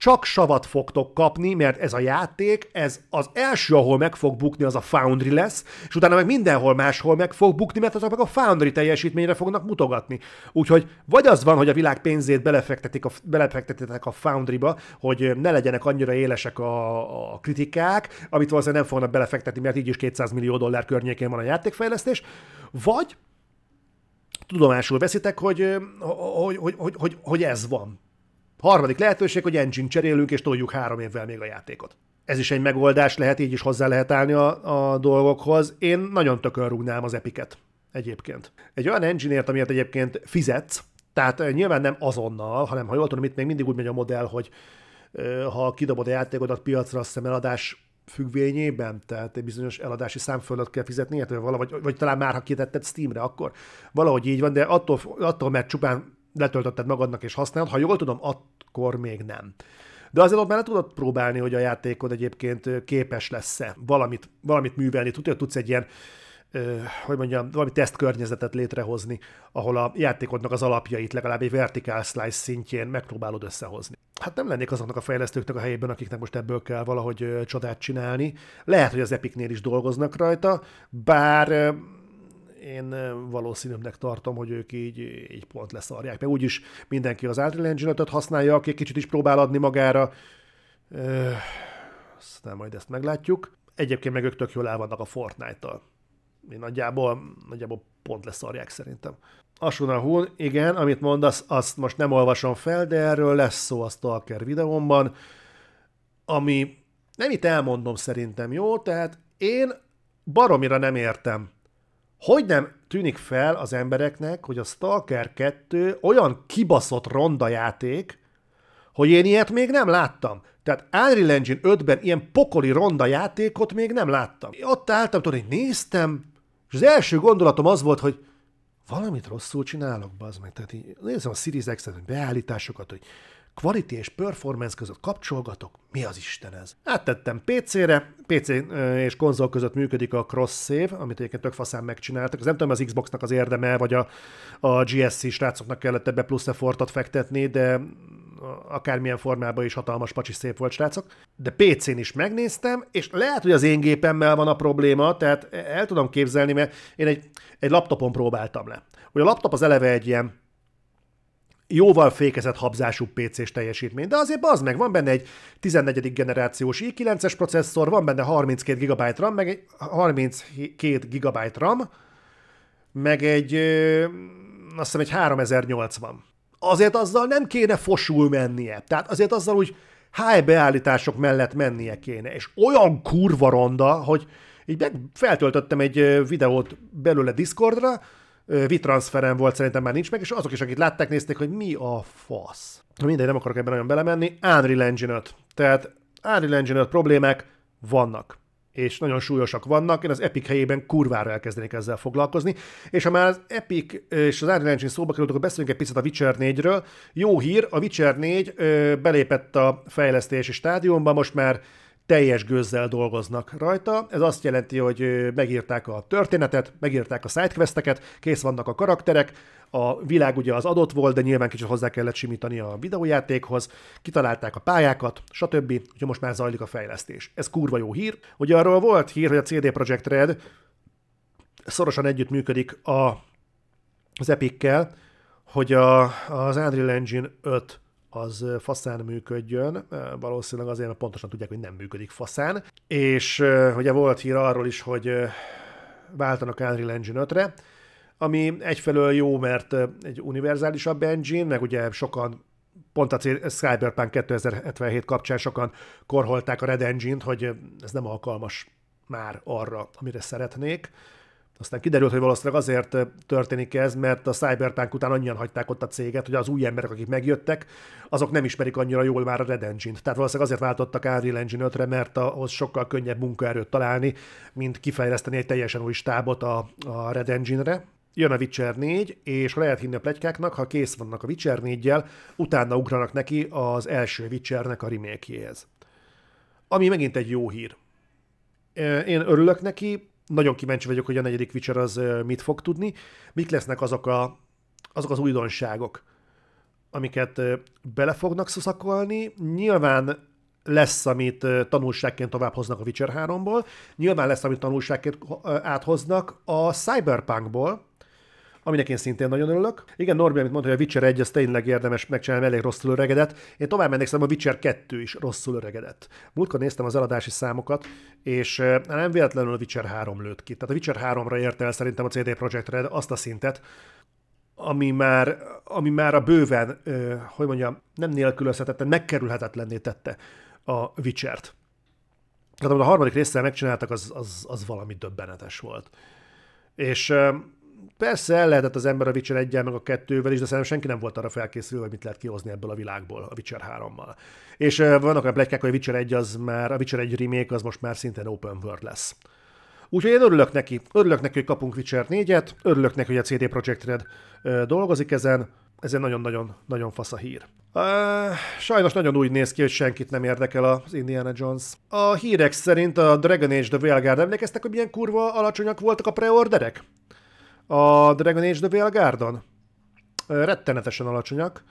csak savat fogtok kapni, mert ez a játék, ez az első, ahol meg fog bukni, az a Foundry lesz, és utána meg mindenhol máshol meg fog bukni, mert azok meg a Foundry teljesítményre fognak mutogatni. Úgyhogy vagy az van, hogy a világ pénzét belefektetik a, belefektetitek a Foundryba, hogy ne legyenek annyira élesek a, a kritikák, amit valószínűleg nem fognak belefektetni, mert így is 200 millió dollár környékén van a játékfejlesztés, vagy tudomásul veszitek, hogy, hogy, hogy, hogy, hogy, hogy ez van. Harmadik lehetőség, hogy engine cserélünk, és toljuk három évvel még a játékot. Ez is egy megoldás lehet, így is hozzá lehet állni a, a dolgokhoz. Én nagyon tökön rúgnám az epiket egyébként. Egy olyan engineért, amiért egyébként fizetsz, tehát nyilván nem azonnal, hanem ha jól tudom, itt még mindig úgy megy a modell, hogy ha kidobod a játékodat piacra, azt hiszem eladás függvényében, tehát egy bizonyos eladási szám fölött kell fizetni, érte, vagy, vagy talán már ha kitetted Steamre, akkor valahogy így van, de attól, attól mert csupán letöltötted magadnak és használod, ha jól tudom, att, kor még nem. De azért ott már tudod próbálni, hogy a játékod egyébként képes lesz-e valamit, valamit művelni. Tudja, tudsz egy ilyen hogy mondjam, valami tesztkörnyezetet létrehozni, ahol a játékodnak az alapjait legalább egy vertical slice szintjén megpróbálod összehozni. Hát nem lennék azoknak a fejlesztőknek a helyében, akiknek most ebből kell valahogy csodát csinálni. Lehet, hogy az Epicnél is dolgoznak rajta, bár én valószínűbbnek tartom, hogy ők így, így pont leszarják. Meg úgyis mindenki az Unreal engine használja, aki kicsit is próbál adni magára. Öh, aztán majd ezt meglátjuk. Egyébként meg ők tök jól el vannak a Fortnite-tal. Nagyjából, nagyjából pont leszarják szerintem. Asuna Hun, igen, amit mondasz, azt most nem olvasom fel, de erről lesz szó a Stalker videómban, ami nem itt elmondom szerintem, jó? Tehát én baromira nem értem hogy nem tűnik fel az embereknek, hogy a Stalker 2 olyan kibaszott ronda játék, hogy én ilyet még nem láttam. Tehát Unreal Engine 5-ben ilyen pokoli ronda játékot még nem láttam. Én ott álltam, tudod, hogy néztem, és az első gondolatom az volt, hogy valamit rosszul csinálok, bazd meg. Tehát így, nézem a Series X-et, beállításokat, hogy quality és performance között kapcsolgatok, mi az Isten ez? Áttettem PC-re, PC eh, és konzol között működik a cross-save, amit egyébként tök faszán megcsináltak. Ez nem tudom, az Xbox-nak az érdeme, vagy a, a GSC srácoknak kellett ebbe plusz effortot fektetni, de akármilyen formában is hatalmas pacsi szép volt, srácok. De PC-n is megnéztem, és lehet, hogy az én gépemmel van a probléma, tehát el tudom képzelni, mert én egy, egy laptopon próbáltam le. Ugye a laptop az eleve egy ilyen jóval fékezett habzású PC-s teljesítmény, de azért az meg, van benne egy 14. generációs i9-es processzor, van benne 32 GB RAM, meg egy 32 GB RAM, meg egy, azt hiszem, egy 3080. Azért azzal nem kéne fosul mennie, tehát azért azzal úgy high beállítások mellett mennie kéne, és olyan kurva ronda, hogy így meg feltöltöttem egy videót belőle Discordra, vitranszferen volt, szerintem már nincs meg, és azok is, akik látták, nézték, hogy mi a fasz. Mindegy, nem akarok ebben nagyon belemenni. Unreal Engine 5. Tehát Unreal Engine 5 problémák vannak és nagyon súlyosak vannak. Én az Epic helyében kurvára elkezdenék ezzel foglalkozni. És ha már az Epic és az Unreal Engine szóba került, akkor beszélünk egy picit a Witcher 4-ről. Jó hír, a Witcher 4 belépett a fejlesztési stádiumba, most már teljes gőzzel dolgoznak rajta. Ez azt jelenti, hogy megírták a történetet, megírták a sidequesteket, kész vannak a karakterek, a világ ugye az adott volt, de nyilván kicsit hozzá kellett simítani a videójátékhoz, kitalálták a pályákat, stb. Úgyhogy most már zajlik a fejlesztés. Ez kurva jó hír. Ugye arról volt hír, hogy a CD Projekt Red szorosan együttműködik a, az Epic-kel, hogy a, az Unreal Engine 5 az faszán működjön, valószínűleg azért, mert pontosan tudják, hogy nem működik faszán, és ugye volt hír arról is, hogy váltanak Unreal Engine 5-re, ami egyfelől jó, mert egy univerzálisabb engine, meg ugye sokan pont a Cyberpunk 2077 kapcsán sokan korholták a Red Engine-t, hogy ez nem alkalmas már arra, amire szeretnék. Aztán kiderült, hogy valószínűleg azért történik ez, mert a Cyberpunk után annyian hagyták ott a céget, hogy az új emberek, akik megjöttek, azok nem ismerik annyira jól már a Red Engine-t. Tehát valószínűleg azért váltottak Unreal Engine 5-re, mert ahhoz sokkal könnyebb munkaerőt találni, mint kifejleszteni egy teljesen új stábot a, a Red Engine-re. Jön a Witcher 4, és ha lehet hinni a plegykáknak, ha kész vannak a Witcher 4-jel, utána ugranak neki az első Witchernek a remake Ami megint egy jó hír. Én örülök neki, nagyon kíváncsi vagyok, hogy a negyedik Witcher az mit fog tudni, mik lesznek azok, a, azok az újdonságok, amiket bele fognak szuszakolni. Nyilván lesz, amit tanulságként hoznak a Witcher 3-ból, nyilván lesz, amit tanulságként áthoznak a Cyberpunkból, aminek én szintén nagyon örülök. Igen, Norbi, amit mondta, hogy a Witcher 1 az tényleg érdemes megcsinálni, elég rosszul öregedett. Én tovább mennék, szerintem a Witcher 2 is rosszul öregedett. Múltkor néztem az eladási számokat, és nem véletlenül a Witcher 3 lőtt ki. Tehát a Witcher 3-ra érte el szerintem a CD Projekt Red azt a szintet, ami már, ami már a bőven, hogy mondjam, nem nélkülözhetetlen, megkerülhetetlenné tette a Witcher-t. Tehát amit a harmadik résszel megcsináltak, az, az, az valami döbbenetes volt. És persze el lehetett az ember a Witcher 1 meg a kettővel is, de szerintem senki nem volt arra felkészülve, hogy mit lehet kihozni ebből a világból a Witcher 3-mal. És vannak olyan plegykák, hogy a Witcher 1 az már, a Witcher 1 remake az most már szintén open world lesz. Úgyhogy én örülök neki. Örülök neki, hogy kapunk Witcher 4-et, örülök neki, hogy a CD Projekt Red dolgozik ezen, ez egy nagyon-nagyon-nagyon fasz a hír. Uh, sajnos nagyon úgy néz ki, hogy senkit nem érdekel az Indiana Jones. A hírek szerint a Dragon Age The Veilguard emlékeztek, hogy milyen kurva alacsonyak voltak a preorderek? A Dragon Age The Garden rettenetesen alacsonyak.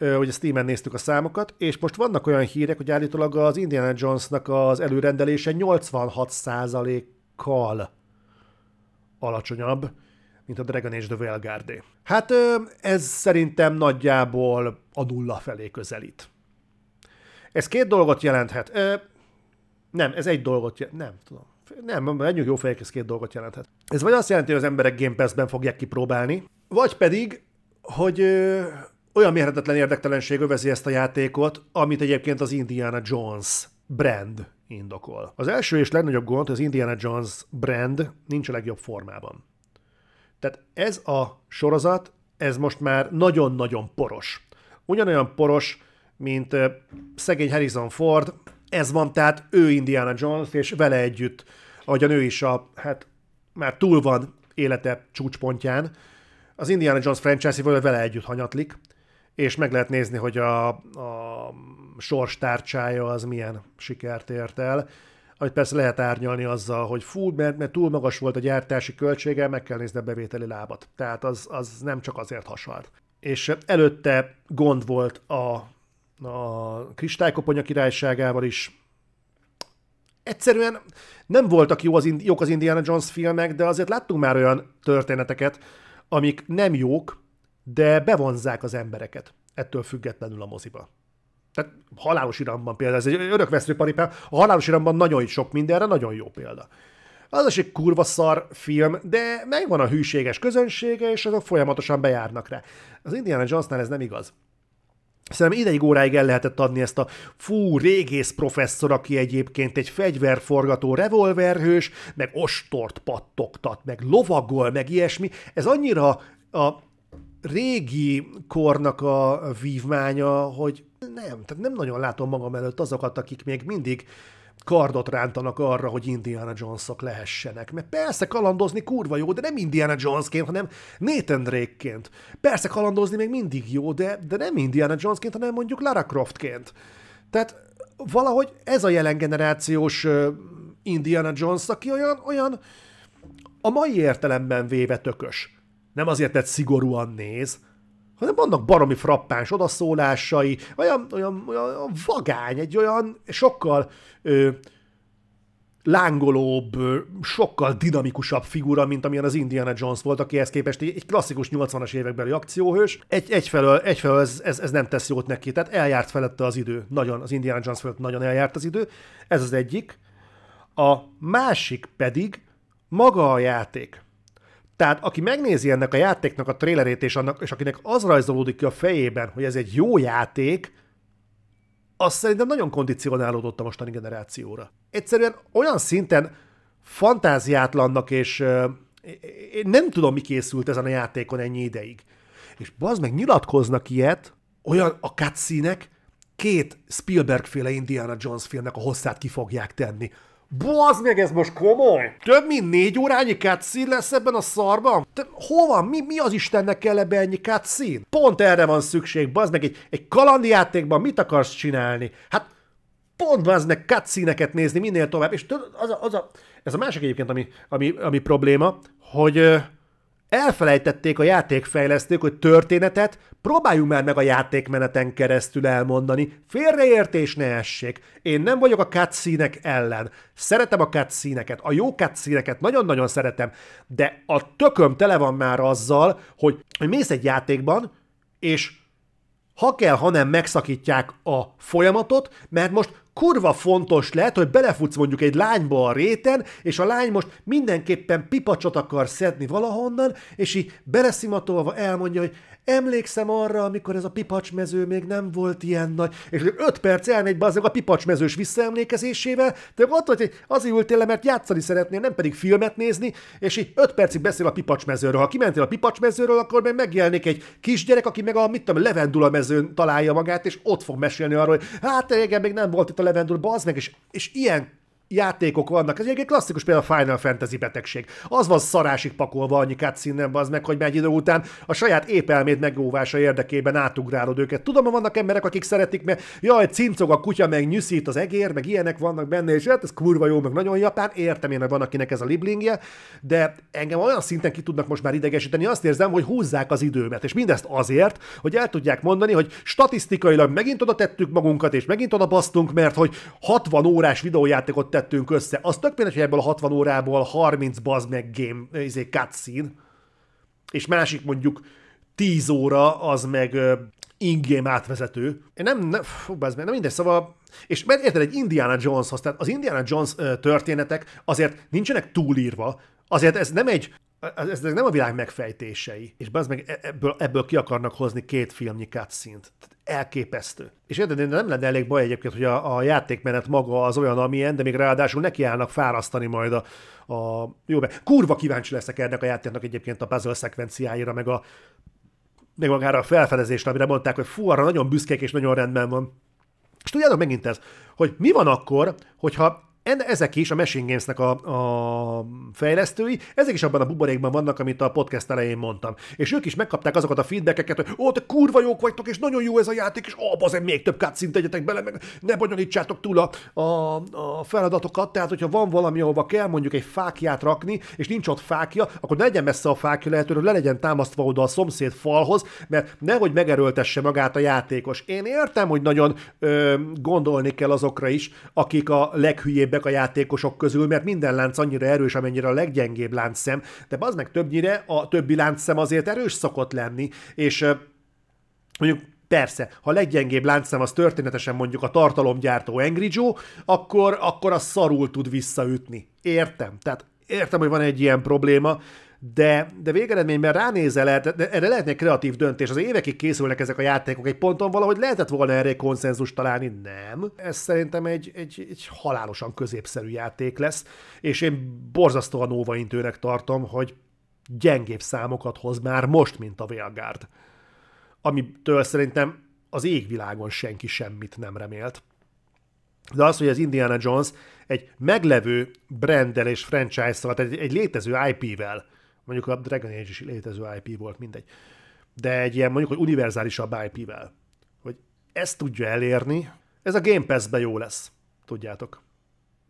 Ugye Steam-en néztük a számokat, és most vannak olyan hírek, hogy állítólag az Indiana Jonesnak az előrendelése 86%-kal alacsonyabb, mint a Dragon Age The Veilguardé. Hát ez szerintem nagyjából a nulla felé közelít. Ez két dolgot jelenthet. Nem, ez egy dolgot jelent. Nem tudom nem, legyünk jó fejek, ez két dolgot jelenthet. Ez vagy azt jelenti, hogy az emberek Game Pass-ben fogják kipróbálni, vagy pedig, hogy ö, olyan mérhetetlen érdektelenség övezi ezt a játékot, amit egyébként az Indiana Jones brand indokol. Az első és legnagyobb gond, hogy az Indiana Jones brand nincs a legjobb formában. Tehát ez a sorozat, ez most már nagyon-nagyon poros. Ugyanolyan poros, mint szegény Harrison Ford, ez van, tehát ő Indiana Jones, és vele együtt, ahogyan ő is a, hát már túl van élete csúcspontján, az Indiana Jones franchise vagy vele együtt hanyatlik, és meg lehet nézni, hogy a, a sors tárcsája az milyen sikert ért el, amit persze lehet árnyalni azzal, hogy fú, mert, mert túl magas volt a gyártási költsége, meg kell nézni a bevételi lábat. Tehát az, az nem csak azért hasalt. És előtte gond volt a a Kristálykoponya királyságával is. Egyszerűen nem voltak jó az, jók az Indiana Jones filmek, de azért láttunk már olyan történeteket, amik nem jók, de bevonzák az embereket ettől függetlenül a moziba. Tehát halálos iramban például, ez egy örökvesztő paripám, a halálos iramban nagyon sok mindenre, nagyon jó példa. Az is egy kurva szar film, de megvan a hűséges közönsége, és azok folyamatosan bejárnak rá. Az Indiana Jonesnál ez nem igaz. Szerintem ideig óráig el lehetett adni ezt a fú, régész professzor, aki egyébként egy fegyverforgató revolverhős, meg ostort pattogtat, meg lovagol, meg ilyesmi. Ez annyira a régi kornak a vívmánya, hogy nem, tehát nem nagyon látom magam előtt azokat, akik még mindig kardot rántanak arra, hogy Indiana -ok lehessenek. Mert persze kalandozni kurva jó, de nem Indiana Jonesként, hanem Nathan Drake-ként. Persze kalandozni még mindig jó, de, de nem Indiana Jonesként, hanem mondjuk Lara Croftként. Tehát valahogy ez a jelen generációs Indiana Jones, aki olyan, olyan a mai értelemben véve tökös. Nem azért, mert szigorúan néz, hanem vannak baromi frappáns odaszólásai, olyan, olyan, olyan vagány, egy olyan sokkal ö, lángolóbb, sokkal dinamikusabb figura, mint amilyen az Indiana Jones volt, aki akihez képest egy klasszikus 80-as évekbeli akcióhős. Egy, egyfelől, egyfelől ez, ez, ez, nem tesz jót neki, tehát eljárt felette az idő, nagyon, az Indiana Jones felett nagyon eljárt az idő, ez az egyik. A másik pedig maga a játék. Tehát aki megnézi ennek a játéknak a trélerét, és, annak, és akinek az rajzolódik ki a fejében, hogy ez egy jó játék, az szerintem nagyon kondicionálódott a mostani generációra. Egyszerűen olyan szinten fantáziátlannak, és euh, én nem tudom, mi készült ezen a játékon ennyi ideig. És bazd meg, nyilatkoznak ilyet, olyan a cutscene két Spielberg-féle Indiana Jones filmnek a hosszát ki fogják tenni. Bazd meg, ez most komoly! Több mint négy órányi cutscene lesz ebben a szarban? Te, hova? Mi, mi az Istennek kell ebbe ennyi cutscene? Pont erre van szükség, bazd meg, egy, egy kalandjátékban mit akarsz csinálni? Hát pont bazd meg cutscene nézni minél tovább, és tudod, az a, az a, ez a másik egyébként, ami, ami, ami probléma, hogy Elfelejtették a játékfejlesztők, hogy történetet próbáljunk már meg a játékmeneten keresztül elmondani, félreértés ne essék. Én nem vagyok a cutscene ellen. Szeretem a cutscene a jó cutscene nagyon-nagyon szeretem, de a tököm tele van már azzal, hogy, hogy mész egy játékban, és ha kell, hanem megszakítják a folyamatot, mert most kurva fontos lehet, hogy belefutsz mondjuk egy lányba a réten, és a lány most mindenképpen pipacsot akar szedni valahonnan, és így beleszimatolva elmondja, hogy emlékszem arra, amikor ez a pipacsmező még nem volt ilyen nagy, és 5 perc elmegy be a pipacsmezős visszaemlékezésével, de ott vagy, hogy azért ültél le, mert játszani szeretnél, nem pedig filmet nézni, és így 5 percig beszél a pipacsmezőről. Ha kimentél a pipacsmezőről, akkor meg megjelenik egy kisgyerek, aki meg a, mit tudom, levendula mezőn találja magát, és ott fog mesélni arról, hogy hát igen, még nem volt itt a a Levendul, bazd meg, és, és ilyen játékok vannak. Ez egy-egy klasszikus például a Final Fantasy betegség. Az van szarásig pakolva annyi cutscene az meg, hogy megy idő után a saját épelmét megóvása érdekében átugrálod őket. Tudom, hogy vannak emberek, akik szeretik, mert jaj, cincog a kutya, meg nyűszít az egér, meg ilyenek vannak benne, és hát ez kurva jó, meg nagyon japán, értem én, hogy van akinek ez a liblingje, de engem olyan szinten ki tudnak most már idegesíteni, azt érzem, hogy húzzák az időmet, és mindezt azért, hogy el tudják mondani, hogy statisztikailag megint oda tettük magunkat, és megint oda basztunk, mert hogy 60 órás videójátékot tettünk össze. Az tök mindegy, hogy ebből a 60 órából 30 baz meg game, izé cutscene, és másik mondjuk 10 óra az meg in-game átvezető. Én nem, nem, fú, bazd meg, nem mindegy, szóval és mert érted, egy Indiana Joneshoz, tehát az Indiana Jones történetek azért nincsenek túlírva, azért ez nem egy ezek nem a világ megfejtései, és az meg e- ebből, ebből ki akarnak hozni két filmnyi cutscene-t. Elképesztő. És érted, de nem lenne elég baj egyébként, hogy a, a játékmenet maga az olyan, amilyen, de még ráadásul nekiállnak fárasztani majd a, a... Jó, be. kurva kíváncsi leszek ennek a játéknak egyébként a puzzle szekvenciáira, meg a meg magára a felfedezésre, amire mondták, hogy fú, arra nagyon büszkék és nagyon rendben van. És tudjátok megint ez, hogy mi van akkor, hogyha En, ezek is, a Machine games a, a fejlesztői, ezek is abban a buborékban vannak, amit a podcast elején mondtam. És ők is megkapták azokat a feedbackeket, hogy ó, te kurva jók vagytok, és nagyon jó ez a játék, és ó, azért még több cutscene egyetek bele, meg ne bonyolítsátok túl a, a, a feladatokat. Tehát, hogyha van valami, ahova kell mondjuk egy fákját rakni, és nincs ott fákja, akkor ne legyen messze a fákja lehetőről, le legyen támasztva oda a szomszéd falhoz, mert nehogy megerőltesse magát a játékos. Én értem, hogy nagyon ö, gondolni kell azokra is, akik a leghülyébb erősebbek a játékosok közül, mert minden lánc annyira erős, amennyire a leggyengébb láncszem, de az meg többnyire a többi láncszem azért erős szokott lenni, és mondjuk Persze, ha a leggyengébb láncszem az történetesen mondjuk a tartalomgyártó Angry Joe, akkor, akkor a szarul tud visszaütni. Értem. Tehát értem, hogy van egy ilyen probléma, de, de végeredményben ránézel, erre lehetne kreatív döntés, az évekig készülnek ezek a játékok, egy ponton valahogy lehetett volna erre egy konszenzus találni, nem. Ez szerintem egy, egy, egy halálosan középszerű játék lesz, és én borzasztóan óvaintőnek tartom, hogy gyengébb számokat hoz már most, mint a Vélgárd, amitől szerintem az égvilágon senki semmit nem remélt. De az, hogy az Indiana Jones egy meglevő brendel és franchise-szal, tehát egy, egy létező IP-vel Mondjuk a Dragon Age is létező IP volt, mindegy. De egy ilyen mondjuk, hogy univerzálisabb IP-vel. Hogy ezt tudja elérni, ez a Game pass jó lesz, tudjátok.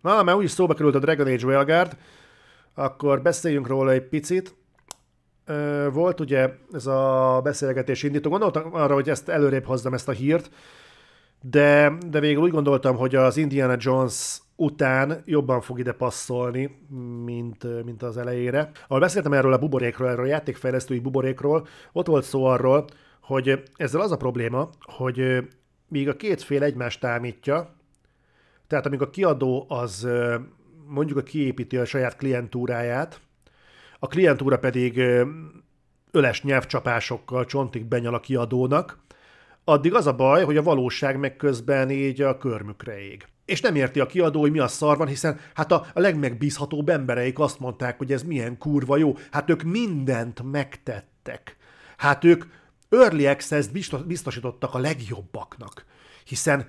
Na, mert úgyis szóba került a Dragon Age Railguard, akkor beszéljünk róla egy picit. Volt ugye ez a beszélgetés indító, gondoltam arra, hogy ezt előrébb hozzam ezt a hírt, de, de végül úgy gondoltam, hogy az Indiana Jones után jobban fog ide passzolni, mint, mint az elejére. Ahol beszéltem erről a buborékról, erről a játékfejlesztői buborékról, ott volt szó arról, hogy ezzel az a probléma, hogy míg a két fél egymást támítja, tehát amíg a kiadó az mondjuk a kiépíti a saját klientúráját, a klientúra pedig öles nyelvcsapásokkal csontig benyal a kiadónak, addig az a baj, hogy a valóság meg közben így a körmükre ég és nem érti a kiadó, hogy mi a szar van, hiszen hát a, a legmegbízhatóbb embereik azt mondták, hogy ez milyen kurva jó. Hát ők mindent megtettek. Hát ők early access biztosítottak a legjobbaknak, hiszen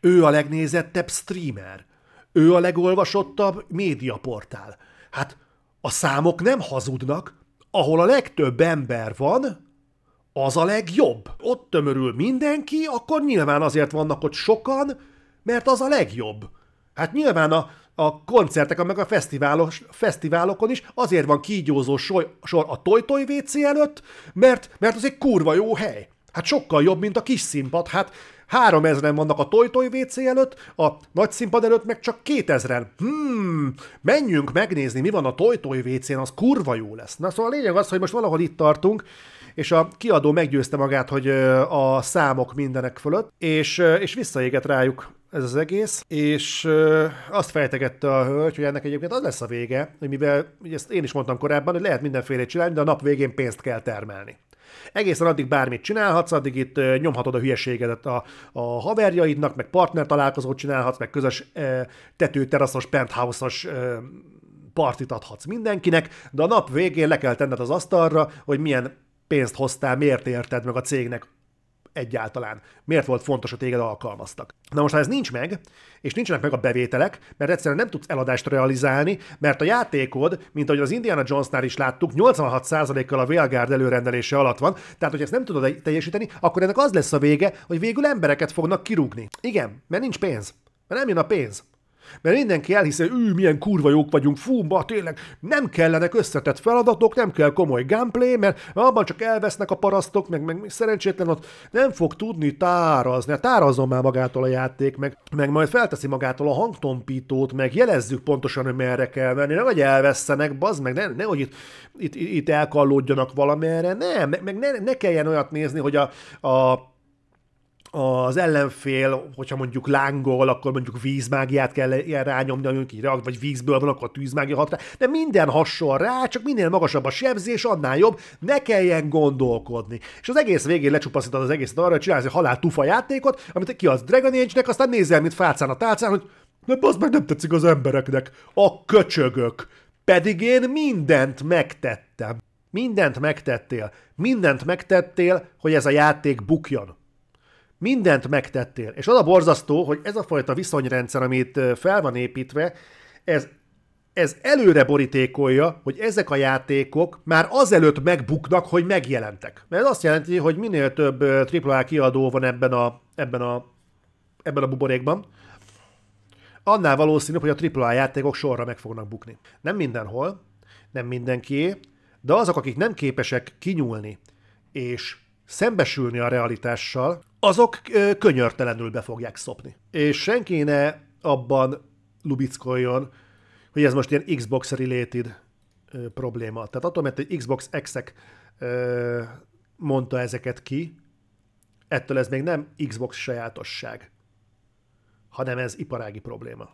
ő a legnézettebb streamer, ő a legolvasottabb médiaportál. Hát a számok nem hazudnak, ahol a legtöbb ember van, az a legjobb. Ott tömörül mindenki, akkor nyilván azért vannak ott sokan, mert az a legjobb. Hát nyilván a, a koncertek, meg a fesztiválos, fesztiválokon is azért van kígyózó sor, sor a Toy WC előtt, mert, mert az egy kurva jó hely. Hát sokkal jobb, mint a kis színpad. Hát három ezeren vannak a Toy WC előtt, a nagy színpad előtt meg csak kétezren. Hmm, menjünk megnézni, mi van a Toy wc az kurva jó lesz. Na szóval a lényeg az, hogy most valahol itt tartunk, és a kiadó meggyőzte magát, hogy a számok mindenek fölött, és, és visszaéget rájuk ez az egész, és azt fejtegette a hölgy, hogy ennek egyébként az lesz a vége, hogy mivel, ugye ezt én is mondtam korábban, hogy lehet mindenféle csinálni, de a nap végén pénzt kell termelni. Egészen addig bármit csinálhatsz, addig itt nyomhatod a hülyeségedet a, a haverjaidnak, meg partner találkozót csinálhatsz, meg közös e, tetőteraszos, penthouse-os e, partit adhatsz mindenkinek, de a nap végén le kell tenned az asztalra, hogy milyen pénzt hoztál, miért érted meg a cégnek egyáltalán? Miért volt fontos, hogy téged alkalmaztak? Na most, ha ez nincs meg, és nincsenek meg a bevételek, mert egyszerűen nem tudsz eladást realizálni, mert a játékod, mint ahogy az Indiana Jonesnál is láttuk, 86%-kal a Vélgárd előrendelése alatt van, tehát hogy ezt nem tudod teljesíteni, akkor ennek az lesz a vége, hogy végül embereket fognak kirúgni. Igen, mert nincs pénz, mert nem jön a pénz. Mert mindenki elhiszi, hogy ő, milyen kurva jók vagyunk, fú, tényleg nem kellenek összetett feladatok, nem kell komoly gameplay, mert abban csak elvesznek a parasztok, meg, meg szerencsétlen ott nem fog tudni tárazni. Hát tárazom már magától a játék, meg, meg majd felteszi magától a hangtompítót, meg jelezzük pontosan, hogy merre kell menni, nehogy elvesztenek, bazd meg, ne, nehogy itt, itt, itt elkallódjanak valamerre, nem, meg, meg ne, ne kelljen olyat nézni, hogy a, a az ellenfél, hogyha mondjuk lángol, akkor mondjuk vízmágiát kell ilyen rányomni, reakt, vagy vízből van, akkor tűzmágia hat rá. De minden hasonl rá, csak minél magasabb a sebzés, annál jobb, ne kelljen gondolkodni. És az egész végén lecsupaszítod az egészet arra, hogy csinálsz egy halál tufa játékot, amit ki az Dragon Age-nek, aztán nézel, mint fácán a tálcán, hogy de az meg nem tetszik az embereknek. A köcsögök. Pedig én mindent megtettem. Mindent megtettél. Mindent megtettél, hogy ez a játék bukjon mindent megtettél. És az a borzasztó, hogy ez a fajta viszonyrendszer, amit fel van építve, ez, ez előre borítékolja, hogy ezek a játékok már azelőtt megbuknak, hogy megjelentek. Mert ez azt jelenti, hogy minél több AAA kiadó van ebben a, ebben a, ebben a buborékban, annál valószínűbb, hogy a AAA játékok sorra meg fognak bukni. Nem mindenhol, nem mindenkié, de azok, akik nem képesek kinyúlni és szembesülni a realitással, azok könyörtelenül be fogják szopni. És senki ne abban lubickoljon, hogy ez most ilyen Xbox related probléma. Tehát attól, mert egy Xbox exek mondta ezeket ki, ettől ez még nem Xbox sajátosság, hanem ez iparági probléma.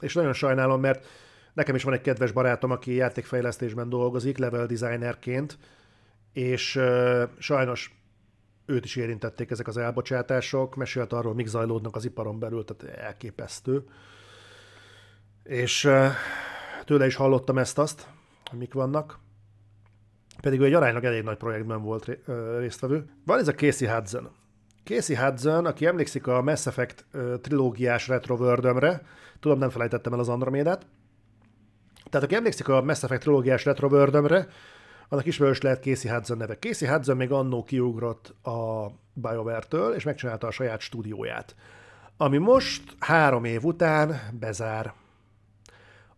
És nagyon sajnálom, mert nekem is van egy kedves barátom, aki játékfejlesztésben dolgozik, level designerként, és sajnos őt is érintették ezek az elbocsátások, mesélt arról, mik zajlódnak az iparon belül, tehát elképesztő. És tőle is hallottam ezt-azt, mik vannak. Pedig ő egy aránylag elég nagy projektben volt résztvevő. Van ez a Casey Hudson. Casey Hudson, aki emlékszik a Mass Effect trilógiás retrovördömre, tudom, nem felejtettem el az Andromédát, tehát aki emlékszik a Mass Effect trilógiás retrovördömre, annak ismerős lehet Casey Hudson neve. Casey Hudson még annó kiugrott a BioWare-től, és megcsinálta a saját stúdióját, ami most három év után bezár.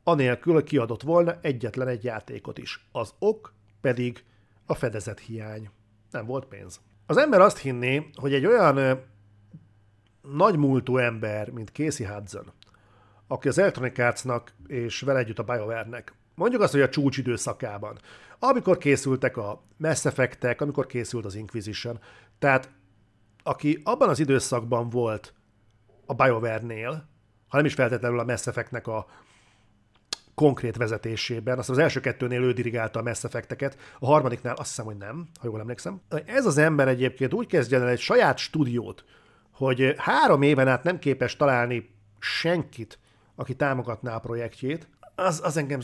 Anélkül, kiadott volna egyetlen egy játékot is. Az ok pedig a fedezet hiány. Nem volt pénz. Az ember azt hinné, hogy egy olyan nagy múltú ember, mint Casey Hudson, aki az Electronic Arts-nak és vele együtt a BioWare-nek mondjuk azt, hogy a csúcs időszakában, amikor készültek a Mass effect amikor készült az Inquisition, tehát aki abban az időszakban volt a BioWare-nél, ha nem is feltétlenül a Mass Effect-nek a konkrét vezetésében, azt az első kettőnél ő dirigálta a Mass Effect-eket, a harmadiknál azt hiszem, hogy nem, ha jól emlékszem. Ez az ember egyébként úgy kezdjen el egy saját stúdiót, hogy három éven át nem képes találni senkit, aki támogatná a projektjét, az, az, engem,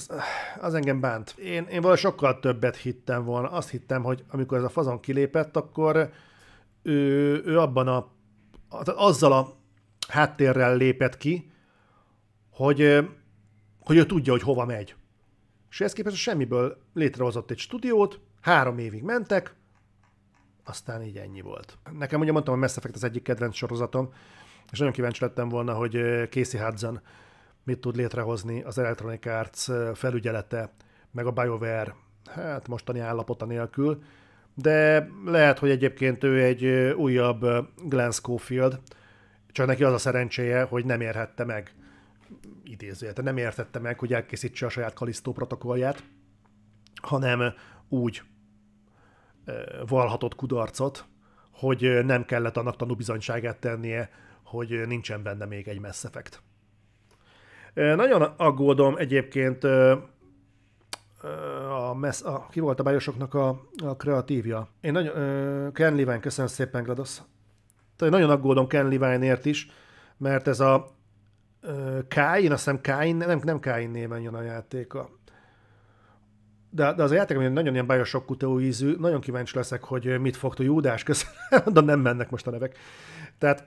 az engem bánt. Én, én valahogy sokkal többet hittem volna. Azt hittem, hogy amikor ez a fazon kilépett, akkor ő, ő abban a, azzal a háttérrel lépett ki, hogy, hogy ő tudja, hogy hova megy. És ezt képest semmiből létrehozott egy stúdiót, három évig mentek, aztán így ennyi volt. Nekem ugye mondtam, hogy Mass Effect az egyik kedvenc sorozatom, és nagyon kíváncsi lettem volna, hogy Casey Hudson mit tud létrehozni az Electronic Arts felügyelete, meg a BioWare, hát mostani állapota nélkül, de lehet, hogy egyébként ő egy újabb Glenn Schofield, csak neki az a szerencséje, hogy nem érhette meg idézőjelte, nem értette meg, hogy elkészítse a saját Kalisztó protokollját, hanem úgy valhatott kudarcot, hogy nem kellett annak tanúbizonyságát tennie, hogy nincsen benne még egy Mass Effect. Nagyon aggódom egyébként a, mess, a ki volt a bájosoknak a, a kreatívja. Én nagyon, Ken Levine, köszönöm szépen, Glados. Nagyon aggódom Ken Levine-ért is, mert ez a Káin, azt hiszem Káin, nem, nem Káin néven jön a játéka. De, de az a játék, ami nagyon ilyen bájosok kutó ízű, nagyon kíváncsi leszek, hogy mit fogtó Júdás, köszönöm, <laughs> de nem mennek most a nevek. Tehát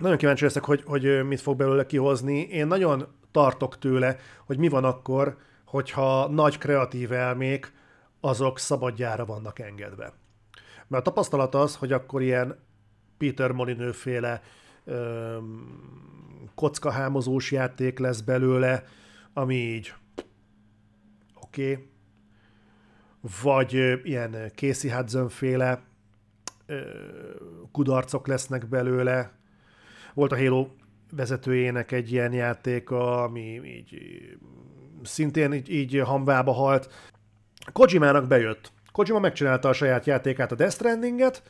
nagyon kíváncsi leszek, hogy, hogy mit fog belőle kihozni. Én nagyon tartok tőle, hogy mi van akkor, hogyha nagy kreatív elmék azok szabadjára vannak engedve. Mert a tapasztalat az, hogy akkor ilyen Peter Molinő féle kockahámozós játék lesz belőle, ami így oké, okay. vagy ö, ilyen Casey Hudson féle ö, kudarcok lesznek belőle, volt a Halo vezetőjének egy ilyen játéka, ami így szintén így, így hamvába halt. Kojimának bejött. Kojima megcsinálta a saját játékát, a Death Strandinget.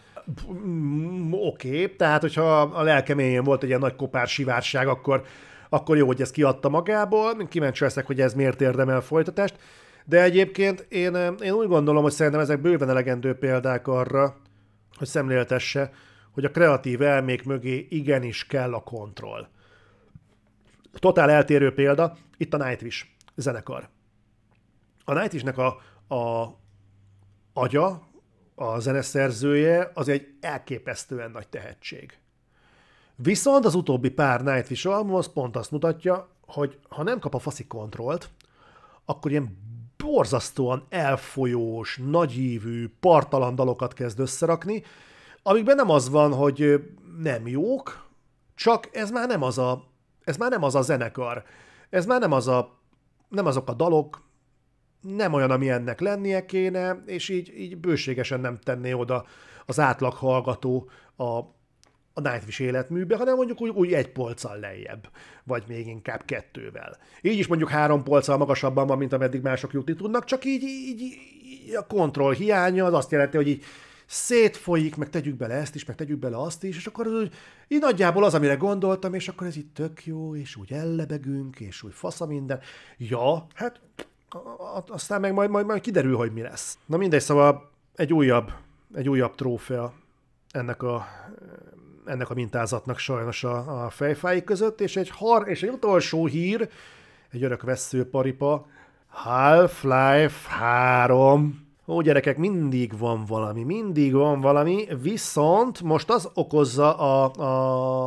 Mm, oké, okay, tehát hogyha a lelkeményén volt egy ilyen nagy kopár sivárság, akkor, akkor jó, hogy ez kiadta magából. Kíváncsi leszek, hogy ez miért érdemel folytatást. De egyébként én, én úgy gondolom, hogy szerintem ezek bőven elegendő példák arra, hogy szemléltesse hogy a kreatív elmék mögé igenis kell a kontroll. Totál eltérő példa, itt a Nightwish zenekar. A Nightwishnek a, a agya, a zeneszerzője, az egy elképesztően nagy tehetség. Viszont az utóbbi pár Nightwish album az pont azt mutatja, hogy ha nem kap a faszik kontrollt, akkor ilyen borzasztóan elfolyós, nagyívű, partalan dalokat kezd összerakni, Amikben nem az van, hogy nem jók, csak ez már nem az a, ez már nem az a zenekar, ez már nem, az a, nem azok a dalok, nem olyan, ami ennek lennie kéne, és így, így bőségesen nem tenné oda az átlag hallgató a, a Nightwish életműbe, hanem mondjuk úgy, úgy egy polccal lejjebb, vagy még inkább kettővel. Így is mondjuk három polccal magasabban van, mint ameddig mások jutni tudnak, csak így, így, így a kontroll hiánya az azt jelenti, hogy így szétfolyik, meg tegyük bele ezt is, meg tegyük bele azt is, és akkor az, úgy, így nagyjából az, amire gondoltam, és akkor ez itt tök jó, és úgy ellebegünk, és úgy fasz a minden. Ja, hát aztán meg majd, majd, majd kiderül, hogy mi lesz. Na mindegy, szóval egy újabb, egy újabb trófea ennek a, ennek a mintázatnak sajnos a, a fejfáik között, és egy, har, és egy utolsó hír, egy örök vesző paripa, Half-Life 3 Ó, gyerekek, mindig van valami, mindig van valami, viszont most az okozza a,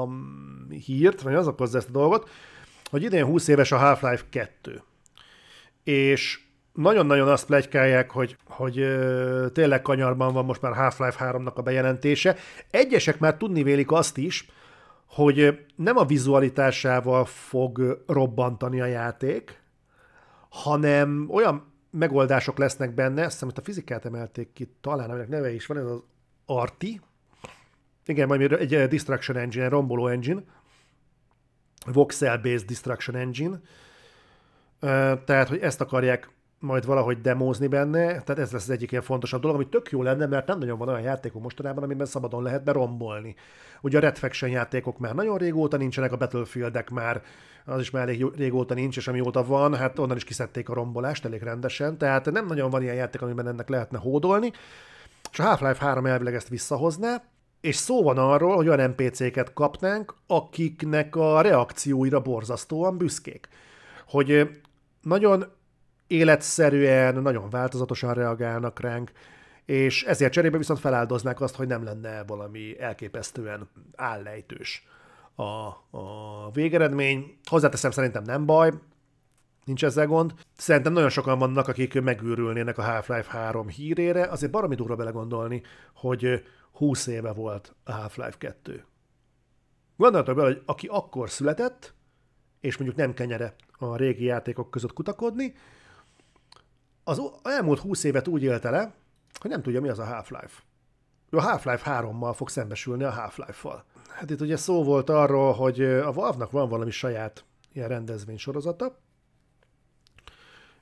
a mm, hírt, vagy az okozza ezt a dolgot, hogy idén 20 éves a Half-Life 2. És nagyon-nagyon azt plegykálják, hogy, hogy ö, tényleg kanyarban van most már Half-Life 3-nak a bejelentése. Egyesek már tudni vélik azt is, hogy nem a vizualitásával fog robbantani a játék, hanem olyan megoldások lesznek benne, azt hiszem, hogy a fizikát emelték ki, talán aminek neve is van, ez az Arti. Igen, majd egy eh, Distraction Engine, egy romboló engine. Voxel-based Distraction Engine. Eh, tehát, hogy ezt akarják majd valahogy demózni benne, tehát ez lesz az egyik ilyen fontosabb dolog, ami tök jó lenne, mert nem nagyon van olyan játékok mostanában, amiben szabadon lehet berombolni. Ugye a Red Faction játékok már nagyon régóta nincsenek, a Battlefieldek már az is már elég régóta nincs, és amióta van, hát onnan is kiszedték a rombolást elég rendesen, tehát nem nagyon van ilyen játék, amiben ennek lehetne hódolni, és a Half-Life 3 elvileg ezt visszahozná, és szó van arról, hogy olyan NPC-ket kapnánk, akiknek a reakcióira borzasztóan büszkék. Hogy nagyon életszerűen, nagyon változatosan reagálnak ránk, és ezért cserébe viszont feláldoznák azt, hogy nem lenne valami elképesztően állejtős a, a végeredmény. Hozzáteszem, szerintem nem baj, nincs ezzel gond. Szerintem nagyon sokan vannak, akik megőrülnének a Half-Life 3 hírére. Azért baromi durva belegondolni, hogy 20 éve volt a Half-Life 2. Gondoltok bele, hogy aki akkor született, és mondjuk nem kenyere a régi játékok között kutakodni, az elmúlt 20 évet úgy élte le, hogy nem tudja, mi az a Half-Life. Ő a Half-Life 3-mal fog szembesülni a Half-Life-val. Hát itt ugye szó volt arról, hogy a Valve-nak van valami saját ilyen rendezvény sorozata.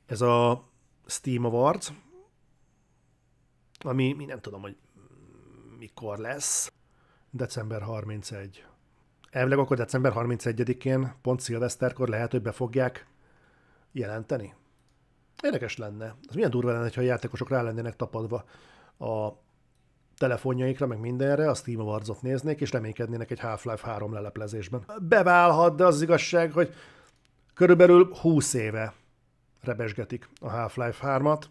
Ez a Steam Awards, ami mi nem tudom, hogy mikor lesz. December 31. Elvileg akkor december 31-én, pont szilveszterkor lehet, hogy be fogják jelenteni. Érdekes lenne. Az milyen durva lenne, ha a játékosok rá lennének tapadva a telefonjaikra, meg mindenre, a Steam Awards-ot néznék, és reménykednének egy Half-Life 3 leleplezésben. Beválhat, de az igazság, hogy körülbelül 20 éve rebesgetik a Half-Life 3-at.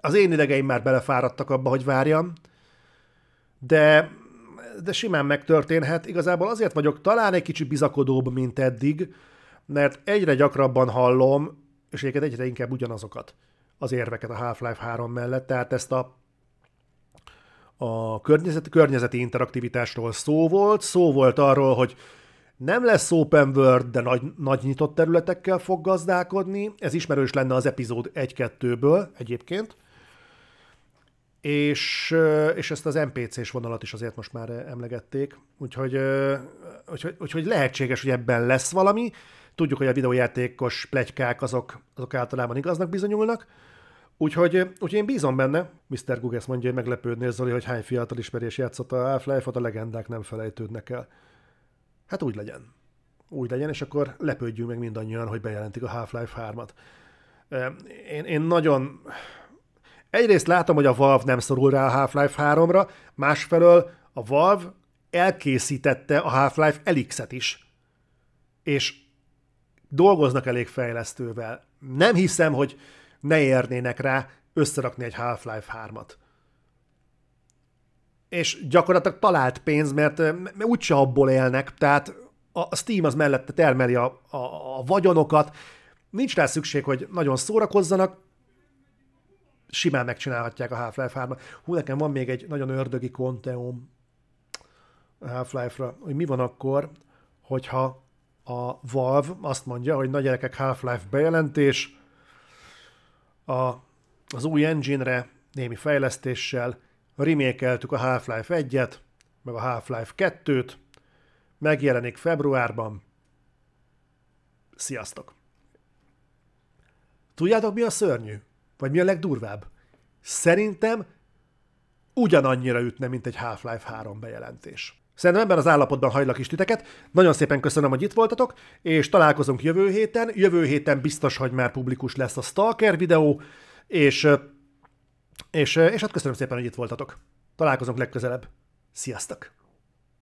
Az én idegeim már belefáradtak abba, hogy várjam, de, de simán megtörténhet. Igazából azért vagyok talán egy kicsit bizakodóbb, mint eddig, mert egyre gyakrabban hallom, és egyébként egyre inkább ugyanazokat az érveket a Half-Life 3 mellett, tehát ezt a a környezet, környezeti interaktivitásról szó volt, szó volt arról, hogy nem lesz open world, de nagy, nagy nyitott területekkel fog gazdálkodni. Ez ismerős lenne az epizód 1-2-ből egyébként. És, és ezt az NPC-s vonalat is azért most már emlegették. Úgyhogy, úgyhogy, úgyhogy lehetséges, hogy ebben lesz valami. Tudjuk, hogy a videójátékos plegykák azok, azok általában igaznak bizonyulnak, Úgyhogy, úgyhogy én bízom benne, Mr. Google ezt mondja, hogy meglepődné Zoli, hogy hány fiatal ismerés játszott a Half-Life-ot, a legendák nem felejtődnek el. Hát úgy legyen. Úgy legyen, és akkor lepődjünk meg mindannyian, hogy bejelentik a Half-Life 3-at. Én, én nagyon... Egyrészt látom, hogy a Valve nem szorul rá a Half-Life 3-ra, másfelől a Valve elkészítette a Half-Life Elixet is. És dolgoznak elég fejlesztővel. Nem hiszem, hogy ne érnének rá összerakni egy Half-Life 3-at. És gyakorlatilag talált pénz, mert úgyse abból élnek, tehát a Steam az mellette termeli a, a, a vagyonokat, nincs rá szükség, hogy nagyon szórakozzanak, simán megcsinálhatják a Half-Life 3 Hú, nekem van még egy nagyon ördögi konteum a Half-Life-ra, hogy mi van akkor, hogyha a Valve azt mondja, hogy nagy gyerekek Half-Life bejelentés, a, az új engine-re némi fejlesztéssel remékeltük a Half-Life 1-et, meg a Half-Life 2-t, megjelenik februárban. Sziasztok! Tudjátok mi a szörnyű? Vagy mi a legdurvább? Szerintem ugyanannyira ütne, mint egy Half-Life 3 bejelentés. Szerintem ebben az állapotban hajlak is titeket. Nagyon szépen köszönöm, hogy itt voltatok, és találkozunk jövő héten. Jövő héten biztos, hogy már publikus lesz a Stalker videó, és, és, és hát köszönöm szépen, hogy itt voltatok. Találkozunk legközelebb. Sziasztok!